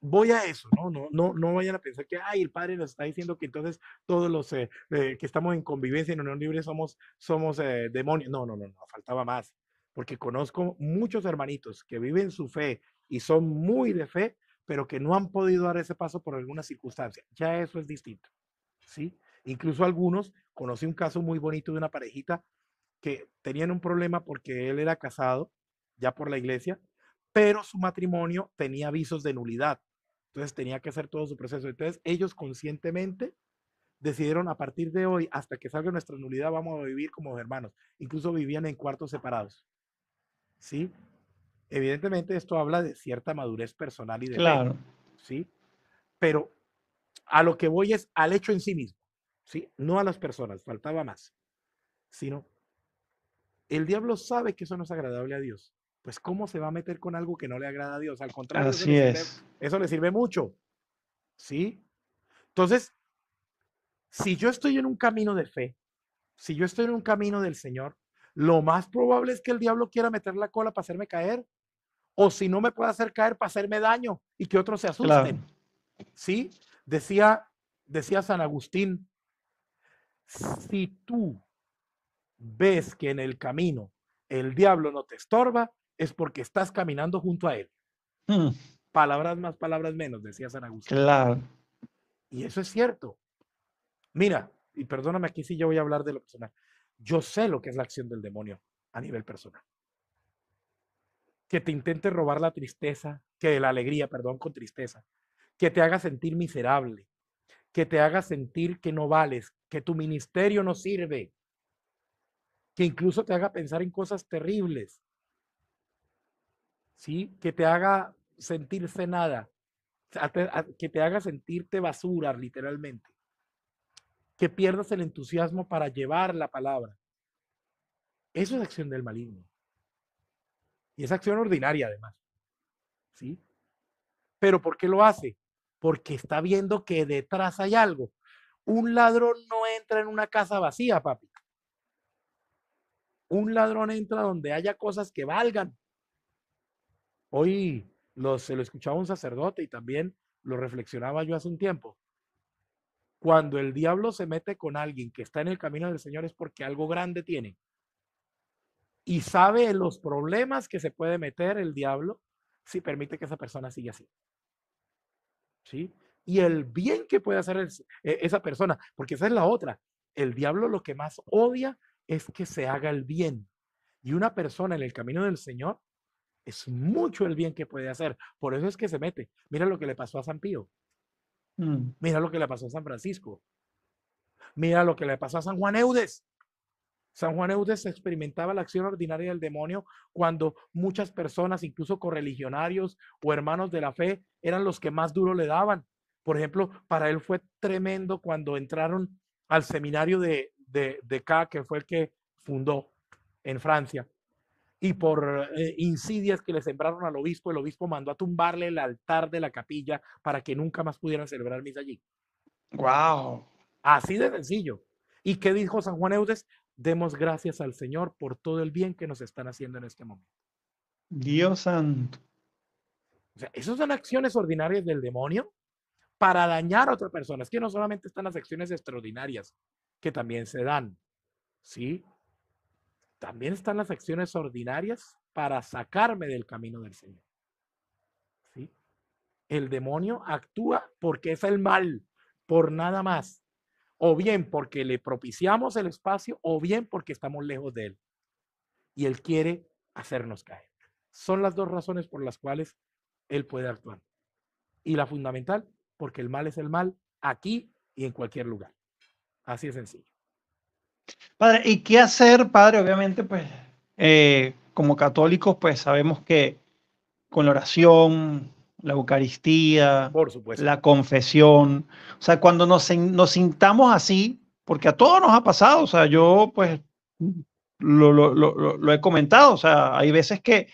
voy a eso, ¿no? No, no, no vayan a pensar que, ay, el padre nos está diciendo que entonces todos los eh, eh, que estamos en convivencia, en unión libre, somos, somos eh, demonios. No, no, no, no, faltaba más, porque conozco muchos hermanitos que viven su fe y son muy de fe, pero que no han podido dar ese paso por alguna circunstancia. Ya eso es distinto, ¿sí? Incluso algunos, conocí un caso muy bonito de una parejita que tenían un problema porque él era casado ya por la iglesia pero su matrimonio tenía avisos de nulidad. Entonces tenía que hacer todo su proceso. Entonces ellos conscientemente decidieron a partir de hoy, hasta que salga nuestra nulidad, vamos a vivir como hermanos. Incluso vivían en cuartos separados. ¿Sí? Evidentemente esto habla de cierta madurez personal y de... Claro. ¿Sí? Pero a lo que voy es al hecho en sí mismo. ¿Sí? No a las personas, faltaba más. Sino, el diablo sabe que eso no es agradable a Dios pues ¿cómo se va a meter con algo que no le agrada a Dios? Al contrario, Así eso, le sirve, es. eso le sirve mucho. ¿Sí? Entonces, si yo estoy en un camino de fe, si yo estoy en un camino del Señor, lo más probable es que el diablo quiera meter la cola para hacerme caer. O si no me puede hacer caer, para hacerme daño y que otros se asusten. ¿Sí? Decía, decía San Agustín, si tú ves que en el camino el diablo no te estorba, es porque estás caminando junto a Él. Hmm. Palabras más, palabras menos, decía San Agustín. Claro. Y eso es cierto. Mira, y perdóname aquí si yo voy a hablar de lo personal. Yo sé lo que es la acción del demonio a nivel personal. Que te intente robar la tristeza, que la alegría, perdón, con tristeza, que te haga sentir miserable, que te haga sentir que no vales, que tu ministerio no sirve, que incluso te haga pensar en cosas terribles, ¿sí? Que te haga sentirse nada, que te haga sentirte basura literalmente, que pierdas el entusiasmo para llevar la palabra. Eso es acción del maligno. Y es acción ordinaria además. ¿Sí? Pero ¿por qué lo hace? Porque está viendo que detrás hay algo. Un ladrón no entra en una casa vacía, papi. Un ladrón entra donde haya cosas que valgan. Hoy se lo escuchaba un sacerdote y también lo reflexionaba yo hace un tiempo. Cuando el diablo se mete con alguien que está en el camino del Señor es porque algo grande tiene. Y sabe los problemas que se puede meter el diablo si permite que esa persona siga así. ¿Sí? Y el bien que puede hacer e, esa persona, porque esa es la otra. El diablo lo que más odia es que se haga el bien. Y una persona en el camino del Señor es mucho el bien que puede hacer. Por eso es que se mete. Mira lo que le pasó a San Pío. Mm. Mira lo que le pasó a San Francisco. Mira lo que le pasó a San Juan Eudes. San Juan Eudes experimentaba la acción ordinaria del demonio cuando muchas personas, incluso correligionarios o hermanos de la fe, eran los que más duro le daban. Por ejemplo, para él fue tremendo cuando entraron al seminario de, de, de K, que fue el que fundó en Francia y por eh, insidias que le sembraron al obispo, el obispo mandó a tumbarle el altar de la capilla para que nunca más pudieran celebrar misa allí. Wow. Así de sencillo. ¿Y qué dijo San Juan Eudes? Demos gracias al Señor por todo el bien que nos están haciendo en este momento. Dios santo. O sea, esas son acciones ordinarias del demonio para dañar a otra persona. Es que no solamente están las acciones extraordinarias que también se dan, ¿sí? también están las acciones ordinarias para sacarme del camino del Señor. El demonio actúa porque es el mal, por nada más. O bien porque le propiciamos el espacio, o bien porque estamos lejos de él. Y él quiere hacernos caer. Son las dos razones por las cuales él puede actuar. Y la fundamental, porque el mal es el mal aquí y en cualquier lugar. Así es sencillo. Padre, ¿y qué hacer, padre? Obviamente, pues, eh, como católicos, pues sabemos que con la oración, la Eucaristía, la confesión, o sea, cuando nos, nos sintamos así, porque a todos nos ha pasado, o sea, yo pues lo, lo, he comentado, o sea, hay veces que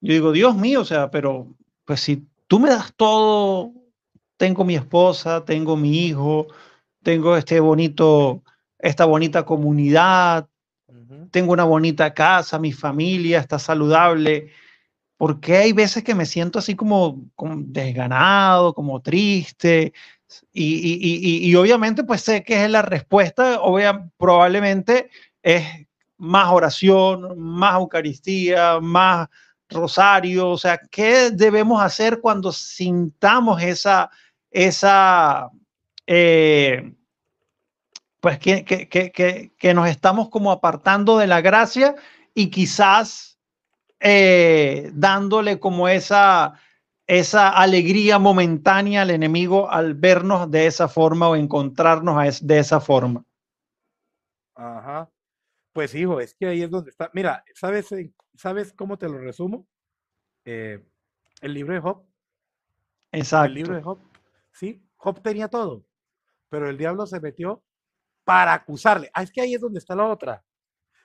yo digo, Dios mío, o sea, pero pues si tú me das todo, tengo mi esposa, tengo mi hijo, tengo este bonito esta bonita comunidad, tengo una bonita casa, mi familia está saludable. ¿Por qué hay veces que me siento así como, desganado, como triste? Y, obviamente pues sé que es la respuesta, obvia, probablemente es más oración, más Eucaristía, más rosario, o sea, ¿qué debemos hacer cuando sintamos esa, esa, eh, pues, que, nos estamos como apartando de la gracia y quizás eh, dándole como esa, esa alegría momentánea al enemigo al vernos de esa forma o encontrarnos de esa forma. Ajá. Pues hijo, es que ahí es donde está. Mira, ¿sabes, eh, ¿sabes cómo te lo resumo? Eh, el libro de Job. Exacto. El libro de Job. Sí, Job tenía todo, pero el diablo se metió para acusarle. Ah, es que ahí es donde está la otra.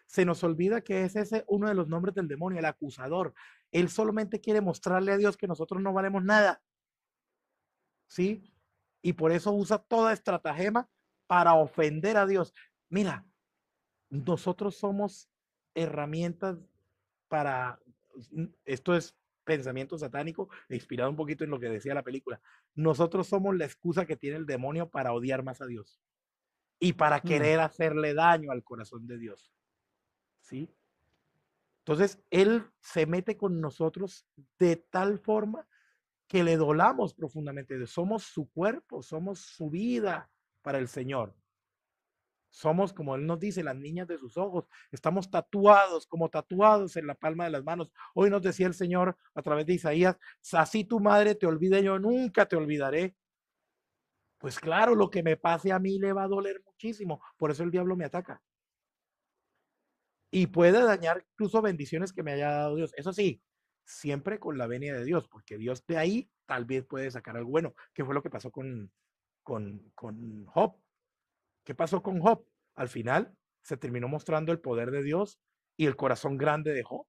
Se nos olvida que es ese uno de los nombres del demonio, el acusador. Él solamente quiere mostrarle a Dios que nosotros no valemos nada. ¿Sí? Y por eso usa toda estratagema para ofender a Dios. Mira, nosotros somos herramientas para, esto es pensamiento satánico, inspirado un poquito en lo que decía la película, nosotros somos la excusa que tiene el demonio para odiar más a Dios y para querer hacerle daño al corazón de Dios. ¿Sí? Entonces, Él se mete con nosotros de tal forma que le dolamos profundamente. Somos su cuerpo, somos su vida para el Señor. Somos, como Él nos dice, las niñas de sus ojos. Estamos tatuados, como tatuados en la palma de las manos. Hoy nos decía el Señor a través de Isaías, así tu madre te olvide, yo nunca te olvidaré. Pues claro, lo que me pase a mí le va a doler muchísimo. Por eso el diablo me ataca. Y puede dañar incluso bendiciones que me haya dado Dios. Eso sí, siempre con la venia de Dios, porque Dios de ahí tal vez puede sacar algo bueno, ¿Qué fue lo que pasó con, con, Job. ¿Qué pasó con Job? Al final se terminó mostrando el poder de Dios y el corazón grande de Job.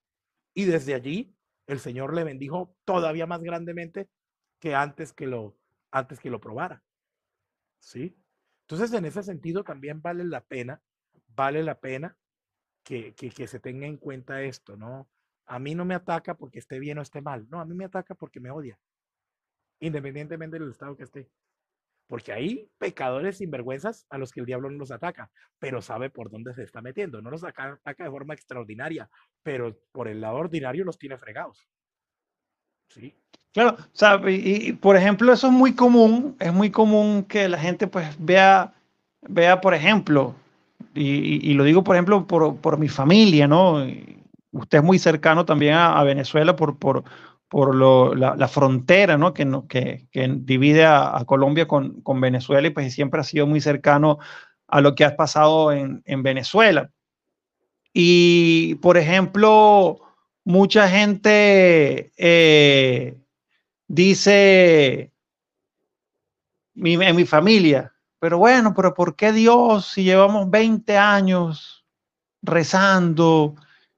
Y desde allí el Señor le bendijo todavía más grandemente que antes que lo, antes que lo probara. ¿sí? Entonces, en ese sentido, también vale la pena, vale la pena que, que, se tenga en cuenta esto, ¿no? A mí no me ataca porque esté bien o esté mal, no, a mí me ataca porque me odia, independientemente del estado que esté. Porque hay pecadores sinvergüenzas a los que el diablo no los ataca, pero sabe por dónde se está metiendo. No los ataca, ataca de forma extraordinaria, pero por el lado ordinario los tiene fregados. Claro, o sea, y, por ejemplo, eso es muy común, es muy común que la gente pues vea, vea por ejemplo, y, lo digo por ejemplo por, mi familia, ¿no? Usted es muy cercano también a, Venezuela por, por, por la, frontera ¿no? Que, que, que divide a, Colombia con, Venezuela y pues siempre ha sido muy cercano a lo que ha pasado en, en Venezuela. Y, por ejemplo, mucha gente eh, dice en mi familia, pero bueno, pero ¿por qué Dios si llevamos 20 años rezando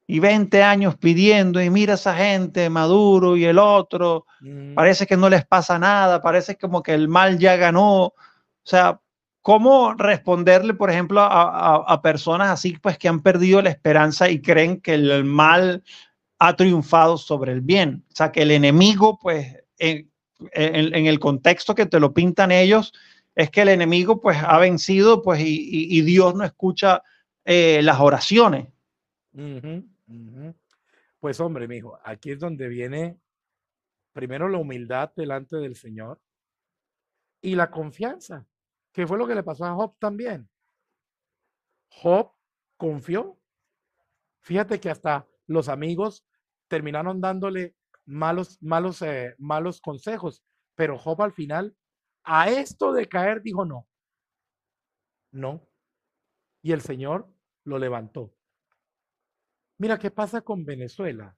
y 20 años pidiendo y mira a esa gente, Maduro y el otro, mm. parece que no les pasa nada, parece como que el mal ya ganó? O sea, ¿cómo responderle, por ejemplo, a, a personas así pues que han perdido la esperanza y creen que el mal ha triunfado sobre el bien. O sea, que el enemigo, pues, en, el contexto que te lo pintan ellos, es que el enemigo, pues, ha vencido, pues, y, Dios no escucha eh, las oraciones. Pues, hombre, hijo, aquí es donde viene primero la humildad delante del Señor y la confianza, que fue lo que le pasó a Job también. Job confió. Fíjate que hasta los amigos terminaron dándole malos, malos, eh, malos consejos. Pero Job al final, a esto de caer, dijo no. No. Y el Señor lo levantó. Mira qué pasa con Venezuela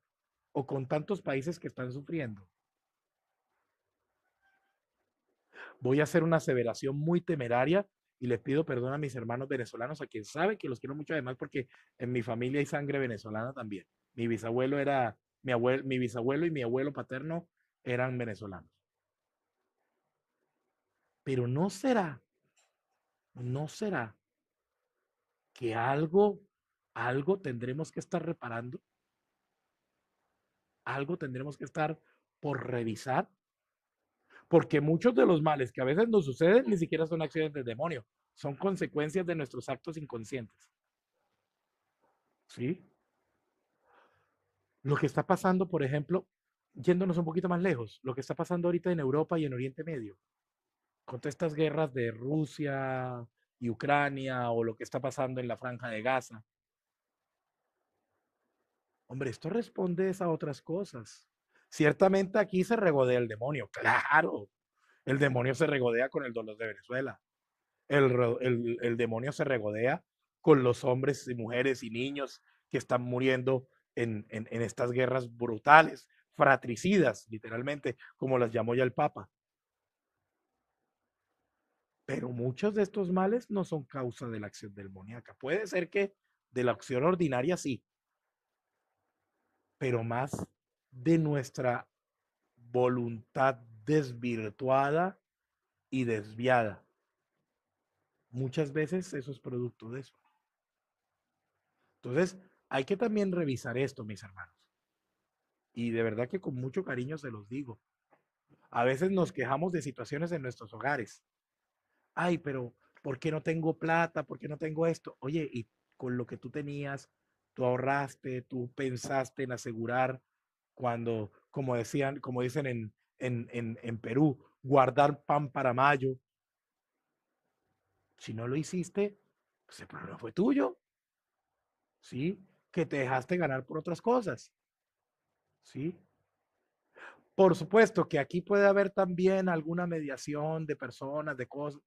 o con tantos países que están sufriendo. Voy a hacer una aseveración muy temeraria y les pido perdón a mis hermanos venezolanos, a quien sabe que los quiero mucho además porque en mi familia hay sangre venezolana también. Mi bisabuelo era, mi, abuelo, mi bisabuelo y mi abuelo paterno eran venezolanos. Pero no será, no será que algo, algo tendremos que estar reparando, algo tendremos que estar por revisar, porque muchos de los males que a veces nos suceden ni siquiera son acciones de demonio, son consecuencias de nuestros actos inconscientes. ¿Sí? Lo que está pasando, por ejemplo, yéndonos un poquito más lejos, lo que está pasando ahorita en Europa y en Oriente Medio, con todas estas guerras de Rusia y Ucrania o lo que está pasando en la franja de Gaza. Hombre, esto responde a otras cosas. Ciertamente aquí se regodea el demonio, claro. El demonio se regodea con el dolor de Venezuela. El, demonio se regodea con los hombres y mujeres y niños que están muriendo en, estas guerras brutales, fratricidas, literalmente, como las llamó ya el Papa. Pero muchos de estos males no son causa de la acción demoníaca. Puede ser que de la acción ordinaria sí, pero más de nuestra voluntad desvirtuada y desviada. Muchas veces eso es producto de eso. Entonces, hay que también revisar esto, mis hermanos. Y de verdad que con mucho cariño se los digo. A veces nos quejamos de situaciones en nuestros hogares. Ay, pero ¿por qué no tengo plata? ¿Por qué no tengo esto? Oye, y con lo que tú tenías, tú ahorraste, tú pensaste en asegurar cuando, como decían, como dicen en, en, en, Perú, guardar pan para mayo. Si no lo hiciste, ese pues el problema fue tuyo. ¿Sí? que te dejaste ganar por otras cosas. ¿Sí? Por supuesto que aquí puede haber también alguna mediación de personas, de cosas.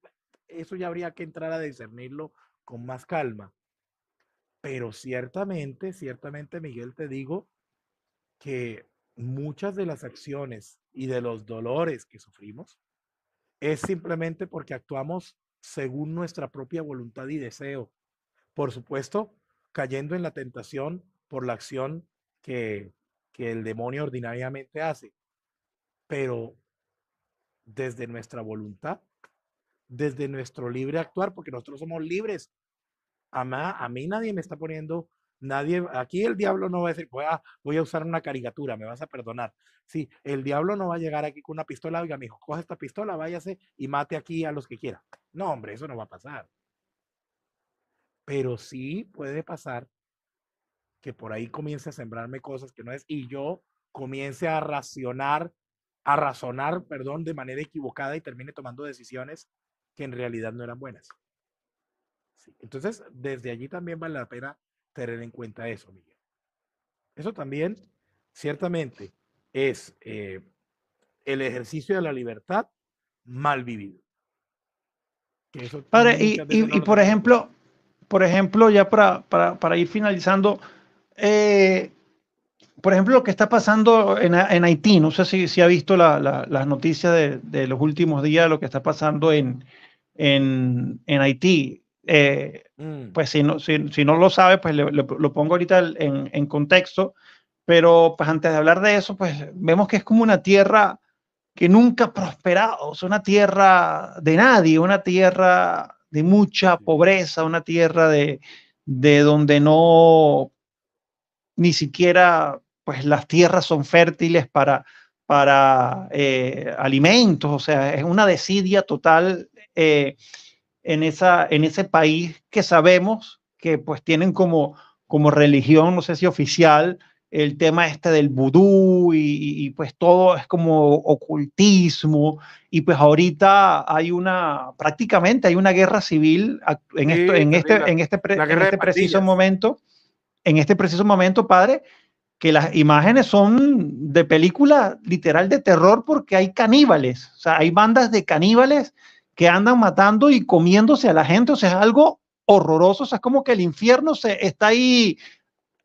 Eso ya habría que entrar a discernirlo con más calma. Pero ciertamente, ciertamente, Miguel, te digo que muchas de las acciones y de los dolores que sufrimos es simplemente porque actuamos según nuestra propia voluntad y deseo. Por supuesto, cayendo en la tentación por la acción que, el demonio ordinariamente hace. Pero desde nuestra voluntad, desde nuestro libre actuar, porque nosotros somos libres. A, a mí nadie me está poniendo, nadie, aquí el diablo no va a decir, voy a, voy a usar una caricatura, me vas a perdonar. Sí, el diablo no va a llegar aquí con una pistola, oiga, mi hijo, coge esta pistola, váyase y mate aquí a los que quiera. No, hombre, eso no va a pasar pero sí puede pasar que por ahí comience a sembrarme cosas que no es y yo comience a racionar, a razonar, perdón, de manera equivocada y termine tomando decisiones que en realidad no eran buenas. Entonces, desde allí también vale la pena tener en cuenta eso, Miguel. Eso también, ciertamente, es eh, el ejercicio de la libertad mal vivido. Padre, y por ejemplo, por ejemplo, ya para, para, para ir finalizando, eh, por ejemplo, lo que está pasando en, en Haití, no sé si, si ha visto las noticias de, de, los últimos días, lo que está pasando en, en, en Haití. Eh, mm. Pues si no, si, no lo sabe, pues lo pongo ahorita en, en, contexto, pero pues antes de hablar de eso, pues vemos que es como una tierra que nunca ha prosperado, es una tierra de nadie, una tierra de mucha pobreza, una tierra de, donde no ni siquiera pues las tierras son fértiles para, para eh, alimentos, o sea, es una desidia total eh, en, esa, en ese país que sabemos que pues tienen como, como religión, no sé si oficial, el tema este del vudú y, pues todo es como ocultismo y pues ahorita hay una prácticamente hay una guerra civil en este en este, este preciso momento en este preciso momento padre que las imágenes son de película literal de terror porque hay caníbales o sea hay bandas de caníbales que andan matando y comiéndose a la gente o sea es algo horroroso o sea es como que el infierno se está ahí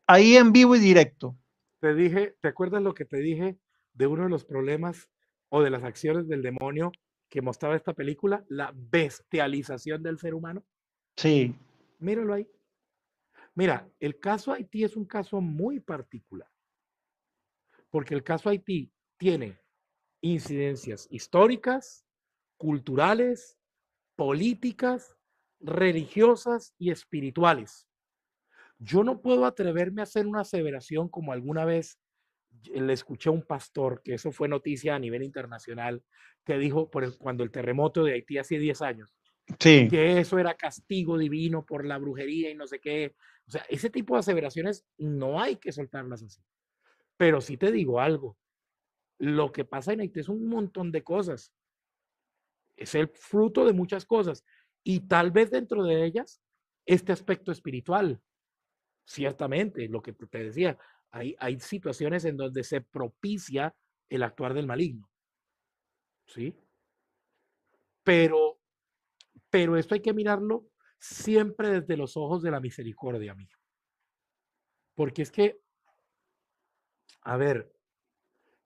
ahí en vivo y directo. Te dije, ¿te acuerdas lo que te dije de uno de los problemas o de las acciones del demonio que mostraba esta película? La bestialización del ser humano. Sí. Míralo ahí. Mira, el caso Haití es un caso muy particular, porque el caso Haití tiene incidencias históricas, culturales, políticas, religiosas y espirituales. Yo no puedo atreverme a hacer una aseveración como alguna vez eh, le escuché a un pastor, que eso fue noticia a nivel internacional, que dijo por cuando el terremoto de Haití hace 10 años, sí. que eso era castigo divino por la brujería y no sé qué. O sea, ese tipo de aseveraciones no hay que soltarlas así. Pero sí te digo algo, lo que pasa en Haití es un montón de cosas. Es el fruto de muchas cosas y tal vez dentro de ellas este aspecto espiritual ciertamente, lo que te decía, hay, hay situaciones en donde se propicia el actuar del maligno. ¿Sí? Pero, pero esto hay que mirarlo siempre desde los ojos de la misericordia, amigo. Porque es que, a ver,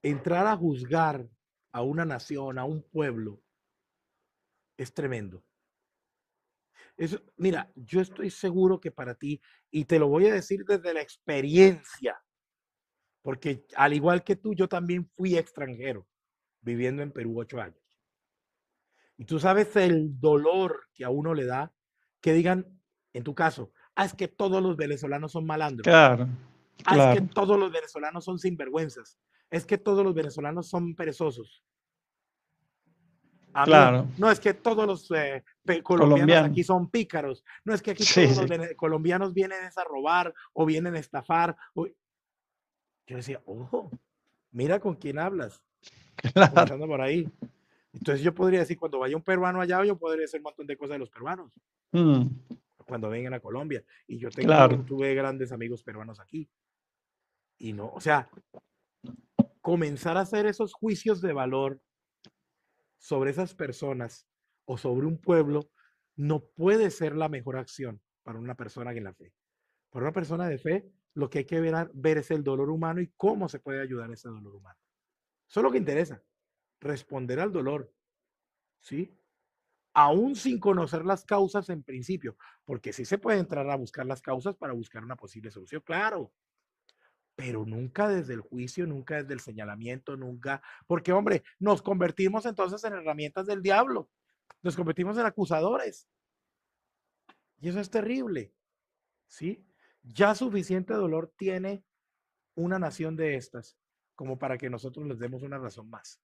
entrar a juzgar a una nación, a un pueblo, es tremendo mira, yo estoy seguro que para ti, y te lo voy a decir desde la experiencia, porque al igual que tú, yo también fui extranjero, viviendo en Perú ocho años. Y tú sabes el dolor que a uno le da que digan, en tu caso, ah, es que todos los venezolanos son malandros. Claro. Ah, es que todos los venezolanos son sinvergüenzas. Es que todos los venezolanos son perezosos no es que todos los eh, colombianos aquí son pícaros, no es que aquí todos los colombianos vienen a robar o vienen a estafar. Yo decía, ojo, mira con quién hablas. Claro. por ahí. Entonces yo podría decir, cuando vaya un peruano allá, yo podría hacer un montón de cosas de los peruanos. Mm. Cuando vengan a Colombia. Y yo tengo, tuve grandes amigos peruanos aquí. Y no, o sea, comenzar a hacer esos juicios de valor sobre esas personas o sobre un pueblo no puede ser la mejor acción para una persona que la fe. Para una persona de fe, lo que hay que ver, ver es el dolor humano y cómo se puede ayudar a ese dolor humano. Eso es lo que interesa, responder al dolor, ¿sí? Aún sin conocer las causas en principio, porque sí se puede entrar a buscar las causas para buscar una posible solución, claro, pero nunca desde el juicio, nunca desde el señalamiento, nunca, porque hombre, nos convertimos entonces en herramientas del diablo, nos convertimos en acusadores. Y eso es terrible, ¿sí? Ya suficiente dolor tiene una nación de estas como para que nosotros les demos una razón más,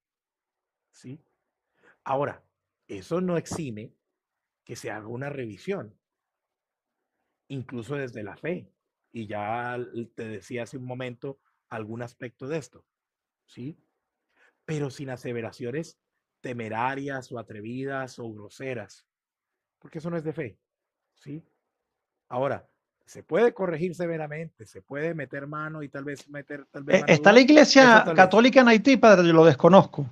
¿sí? Ahora, eso no exime que se haga una revisión, incluso desde la fe, y ya te decía hace un momento algún aspecto de esto, ¿sí? Pero sin aseveraciones temerarias o atrevidas o groseras, porque eso no es de fe, ¿sí? Ahora, se puede corregir severamente, se puede meter mano y tal vez meter... Tal vez eh, ¿Está la iglesia católica en Haití, padre? Yo lo desconozco.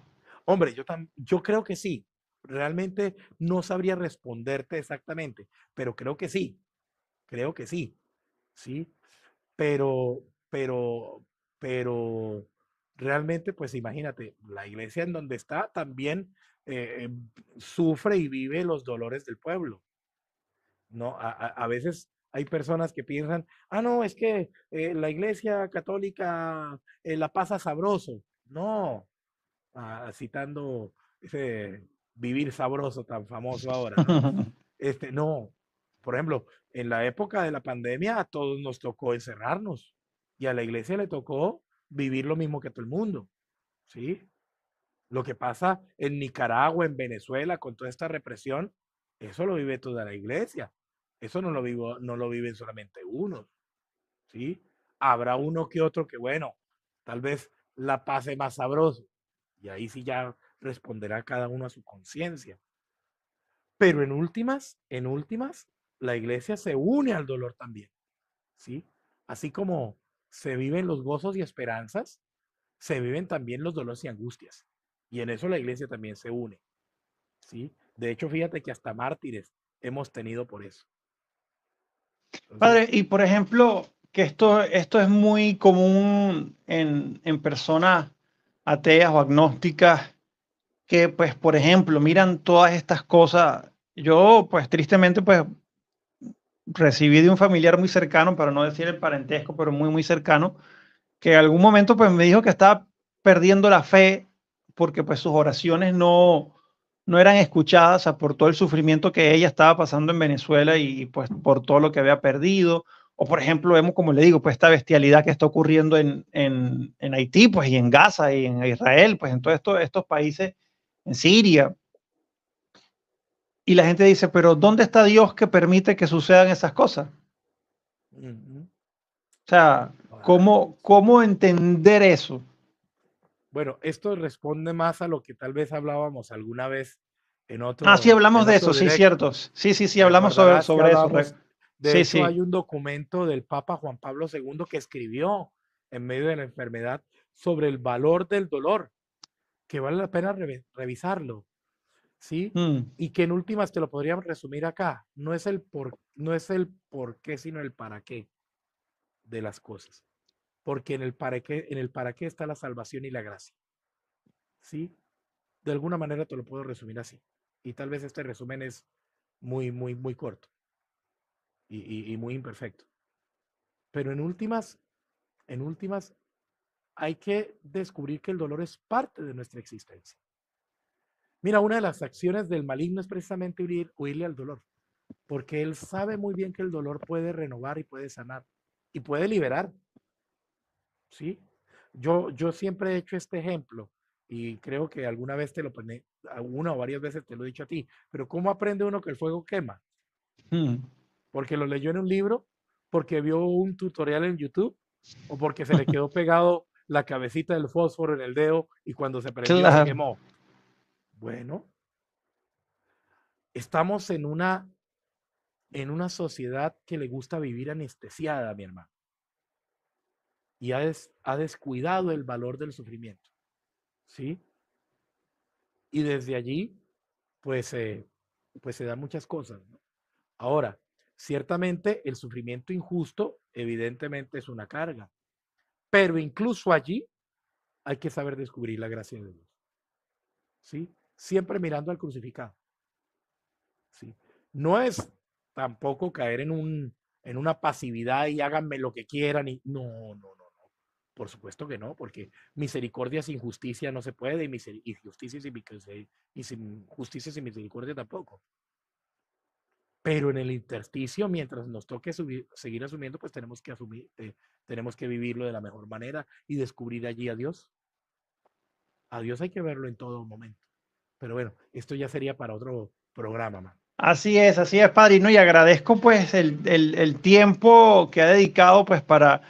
Hombre, yo, yo creo que sí. Realmente no sabría responderte exactamente, pero creo que sí. Creo que sí. ¿sí? Pero, pero, pero realmente, pues imagínate, la iglesia en donde está también eh, eh, sufre y vive los dolores del pueblo. No, a, veces hay personas que piensan, ah, no, es que eh, la iglesia católica la pasa sabroso. No, ah, citando ese vivir sabroso tan famoso ahora. Este, no, por ejemplo, en la época de la pandemia a todos nos tocó encerrarnos y a la iglesia le tocó vivir lo mismo que todo el mundo, ¿sí? Lo que pasa en Nicaragua, en Venezuela, con toda esta represión, eso lo vive toda la iglesia. Eso no lo, vivo, no lo viven solamente unos, ¿sí? Habrá uno que otro que, bueno, tal vez la pase más sabroso. Y ahí sí ya responderá cada uno a su conciencia. Pero en últimas, en últimas, la iglesia se une al dolor también, ¿sí? Así como se viven los gozos y esperanzas, se viven también los dolores y angustias. Y en eso la iglesia también se une, ¿sí? De hecho, fíjate que hasta mártires hemos tenido por eso. Padre, y por ejemplo, que esto, esto es muy común en, en personas ateas o agnósticas que, pues, por ejemplo, miran todas estas cosas. Yo, pues, tristemente, pues, recibí de un familiar muy cercano, para no decir el parentesco, pero muy, muy cercano, que en algún momento pues me dijo que estaba perdiendo la fe porque pues sus oraciones no, no eran escuchadas por todo el sufrimiento que ella estaba pasando en Venezuela y pues por todo lo que había perdido. O por ejemplo, vemos, como le digo, pues esta bestialidad que está ocurriendo en, en, en Haití, pues y en Gaza y en Israel, pues en todos estos países, en Siria, y la gente dice, pero ¿dónde está Dios que permite que sucedan esas cosas? O sea, ¿cómo, ¿cómo entender eso? Bueno, esto responde más a lo que tal vez hablábamos alguna vez en otro. Ah, sí, hablamos de eso, sí, ciertos. Sí, sí, sí, hablamos sobre, sobre eso. De hay un documento del Papa Juan Pablo II que escribió en medio de la enfermedad sobre el valor del dolor, que vale la pena revisarlo ¿sí? Mm. Y que en últimas te lo podríamos resumir acá. No es el por, no es el por qué, sino el para qué de las cosas. Porque en el para qué, en el para qué está la salvación y la gracia. ¿Sí? De alguna manera te lo puedo resumir así. Y tal vez este resumen es muy, muy, muy corto y, y muy imperfecto. Pero en últimas, en últimas, hay que descubrir que el dolor es parte de nuestra existencia. Mira, una de las acciones del maligno es precisamente huir, huirle al dolor, porque él sabe muy bien que el dolor puede renovar y puede sanar y puede liberar. ¿Sí? Yo, yo siempre he hecho este ejemplo y creo que alguna vez te lo pone, alguna o varias veces te lo he dicho a ti, pero ¿cómo aprende uno que el fuego quema? Hmm. Porque lo leyó en un libro, porque vio un tutorial en YouTube o porque se le quedó pegado la cabecita del fósforo en el dedo y cuando se prendió se quemó. Bueno, estamos en una, en una sociedad que le gusta vivir anestesiada, mi hermano. Y ha, descuidado el valor del sufrimiento. ¿Sí? Y desde allí, pues, eh, pues se dan muchas cosas. Ahora, ciertamente el sufrimiento injusto evidentemente es una carga, pero incluso allí hay que saber descubrir la gracia de Dios. ¿Sí? siempre mirando al crucificado. ¿Sí? No es tampoco caer en, un, en una pasividad y háganme lo que quieran. Y, no, no, no, no. Por supuesto que no, porque misericordia sin justicia no se puede y, justicia sin, y sin justicia sin misericordia tampoco. Pero en el intersticio, mientras nos toque seguir asumiendo, pues tenemos que asumir, eh, tenemos que vivirlo de la mejor manera y descubrir allí a Dios. A Dios hay que verlo en todo momento. Pero bueno, esto ya sería para otro programa, más. Así es, así es, padrino, y agradezco pues el, tiempo que ha dedicado pues para,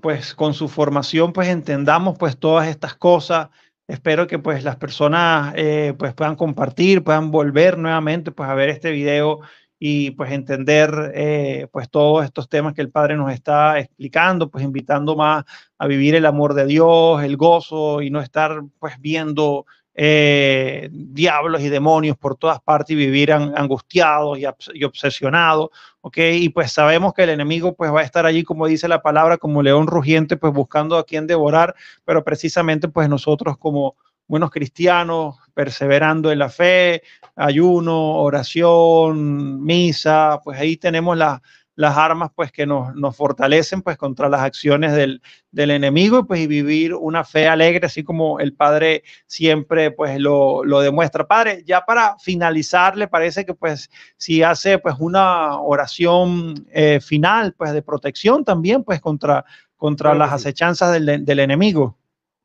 pues con su formación pues entendamos pues todas estas cosas. Espero que pues las personas eh, pues puedan compartir, puedan volver nuevamente pues a ver este video y pues entender eh, pues todos estos temas que el Padre nos está explicando, pues invitando más a vivir el amor de Dios, el gozo y no estar pues viendo eh, diablos y demonios por todas partes y vivir angustiados y, y obsesionados, ¿ok? Y pues sabemos que el enemigo pues va a estar allí, como dice la palabra, como león rugiente, pues buscando a quien devorar, pero precisamente pues nosotros como buenos cristianos, perseverando en la fe, ayuno, oración, misa, pues ahí tenemos la, las armas pues que nos, nos fortalecen pues contra las acciones del, enemigo pues y vivir una fe alegre así como el padre siempre pues lo, demuestra padre ya para finalizar le parece que pues si hace pues una oración eh, final pues de protección también pues contra contra las acechanzas del, del enemigo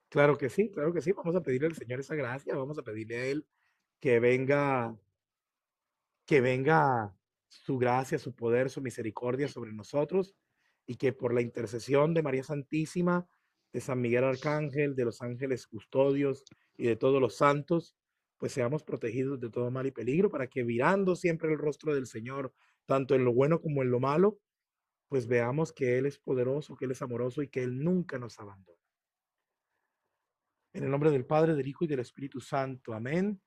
claro que sí claro que sí vamos a pedirle al señor esa gracia vamos a pedirle a él que venga que venga su gracia, su poder, su misericordia sobre nosotros y que por la intercesión de María Santísima, de San Miguel Arcángel, de los ángeles custodios y de todos los santos, pues seamos protegidos de todo mal y peligro para que mirando siempre el rostro del Señor, tanto en lo bueno como en lo malo, pues veamos que Él es poderoso, que Él es amoroso y que Él nunca nos abandona. En el nombre del Padre, del Hijo y del Espíritu Santo. Amén.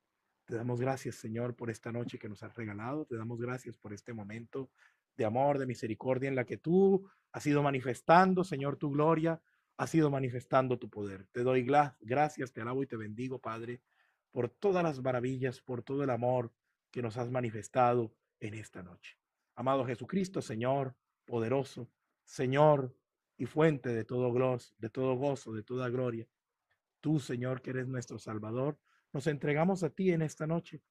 Te damos gracias, Señor, por esta noche que nos has regalado. Te damos gracias por este momento de amor, de misericordia en la que tú has ido manifestando, Señor, tu gloria, has ido manifestando tu poder. Te doy gracias, te alabo y te bendigo, Padre, por todas las maravillas, por todo el amor que nos has manifestado en esta noche. Amado Jesucristo, Señor, poderoso, Señor y fuente de todo gozo, de todo gozo, de toda gloria. Tú, Señor, que eres nuestro Salvador, nos entregamos a ti en esta noche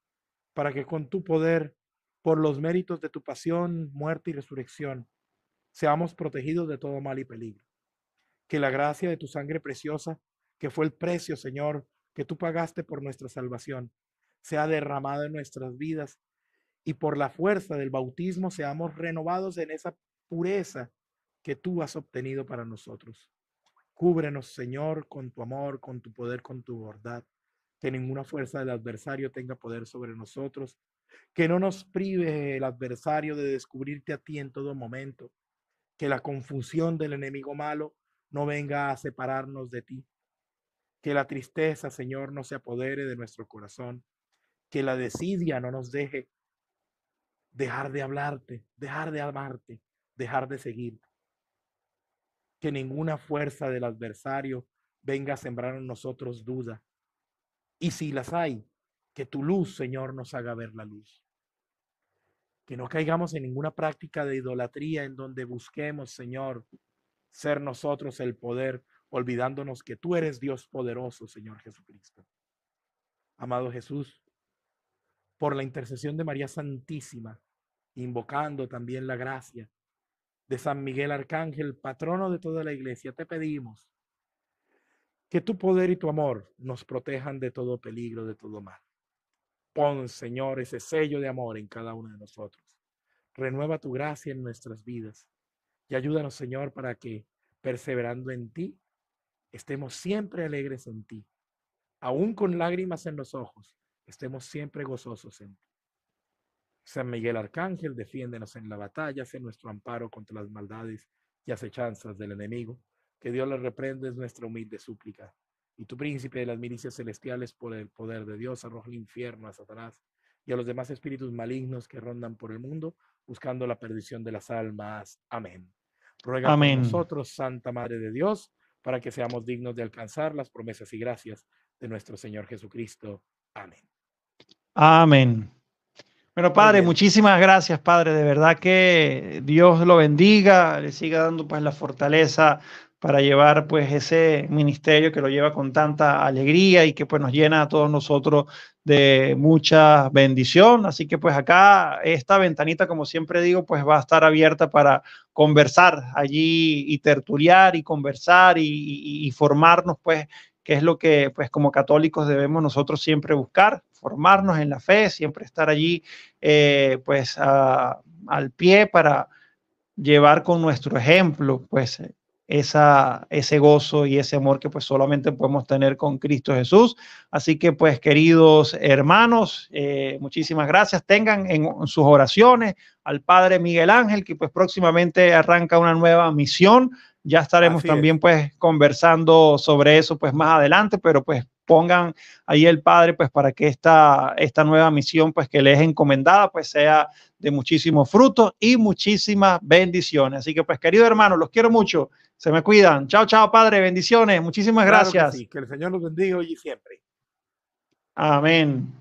para que con tu poder, por los méritos de tu pasión, muerte y resurrección, seamos protegidos de todo mal y peligro. Que la gracia de tu sangre preciosa, que fue el precio, Señor, que tú pagaste por nuestra salvación, sea derramada en nuestras vidas y por la fuerza del bautismo seamos renovados en esa pureza que tú has obtenido para nosotros. Cúbrenos, Señor, con tu amor, con tu poder, con tu bondad que ninguna fuerza del adversario tenga poder sobre nosotros, que no nos prive el adversario de descubrirte a ti en todo momento, que la confusión del enemigo malo no venga a separarnos de ti, que la tristeza, Señor, no se apodere de nuestro corazón, que la desidia no nos deje dejar de hablarte, dejar de amarte, dejar de seguir. que ninguna fuerza del adversario venga a sembrar en nosotros duda, y si las hay, que tu luz, Señor, nos haga ver la luz. Que no caigamos en ninguna práctica de idolatría en donde busquemos, Señor, ser nosotros el poder, olvidándonos que tú eres Dios poderoso, Señor Jesucristo. Amado Jesús, por la intercesión de María Santísima, invocando también la gracia de San Miguel Arcángel, patrono de toda la iglesia, te pedimos que tu poder y tu amor nos protejan de todo peligro, de todo mal. Pon, Señor, ese sello de amor en cada uno de nosotros. Renueva tu gracia en nuestras vidas y ayúdanos, Señor, para que, perseverando en ti, estemos siempre alegres en ti. Aún con lágrimas en los ojos, estemos siempre gozosos en ti. San Miguel Arcángel, defiéndenos en la batalla, sé nuestro amparo contra las maldades y acechanzas del enemigo. Que Dios le reprende es nuestra humilde súplica. Y tu príncipe de las milicias celestiales, por el poder de Dios, arroja el infierno a Satanás y a los demás espíritus malignos que rondan por el mundo, buscando la perdición de las almas. Amén. Ruega Amén. Por nosotros, Santa Madre de Dios, para que seamos dignos de alcanzar las promesas y gracias de nuestro Señor Jesucristo. Amén. Amén. Bueno, Padre, muchísimas gracias, Padre. De verdad que Dios lo bendiga, le siga dando pues la fortaleza para llevar pues ese ministerio que lo lleva con tanta alegría y que pues nos llena a todos nosotros de mucha bendición. Así que pues acá esta ventanita, como siempre digo, pues va a estar abierta para conversar allí y tertuliar y conversar y, formarnos pues que es lo que pues como católicos debemos nosotros siempre buscar, formarnos en la fe, siempre estar allí eh, pues al pie para llevar con nuestro ejemplo pues esa, ese gozo y ese amor que pues solamente podemos tener con Cristo Jesús. Así que pues queridos hermanos, eh, muchísimas gracias. Tengan en, sus oraciones al Padre Miguel Ángel, que pues próximamente arranca una nueva misión. Ya estaremos también pues conversando sobre eso pues más adelante, pero pues pongan ahí el Padre, pues para que esta, esta nueva misión, pues que les es encomendada, pues sea de muchísimo fruto y muchísimas bendiciones. Así que, pues, querido hermano, los quiero mucho. Se me cuidan. Chao, chao, Padre. Bendiciones. Muchísimas gracias. Que, que el Señor los bendiga hoy y siempre. Amén.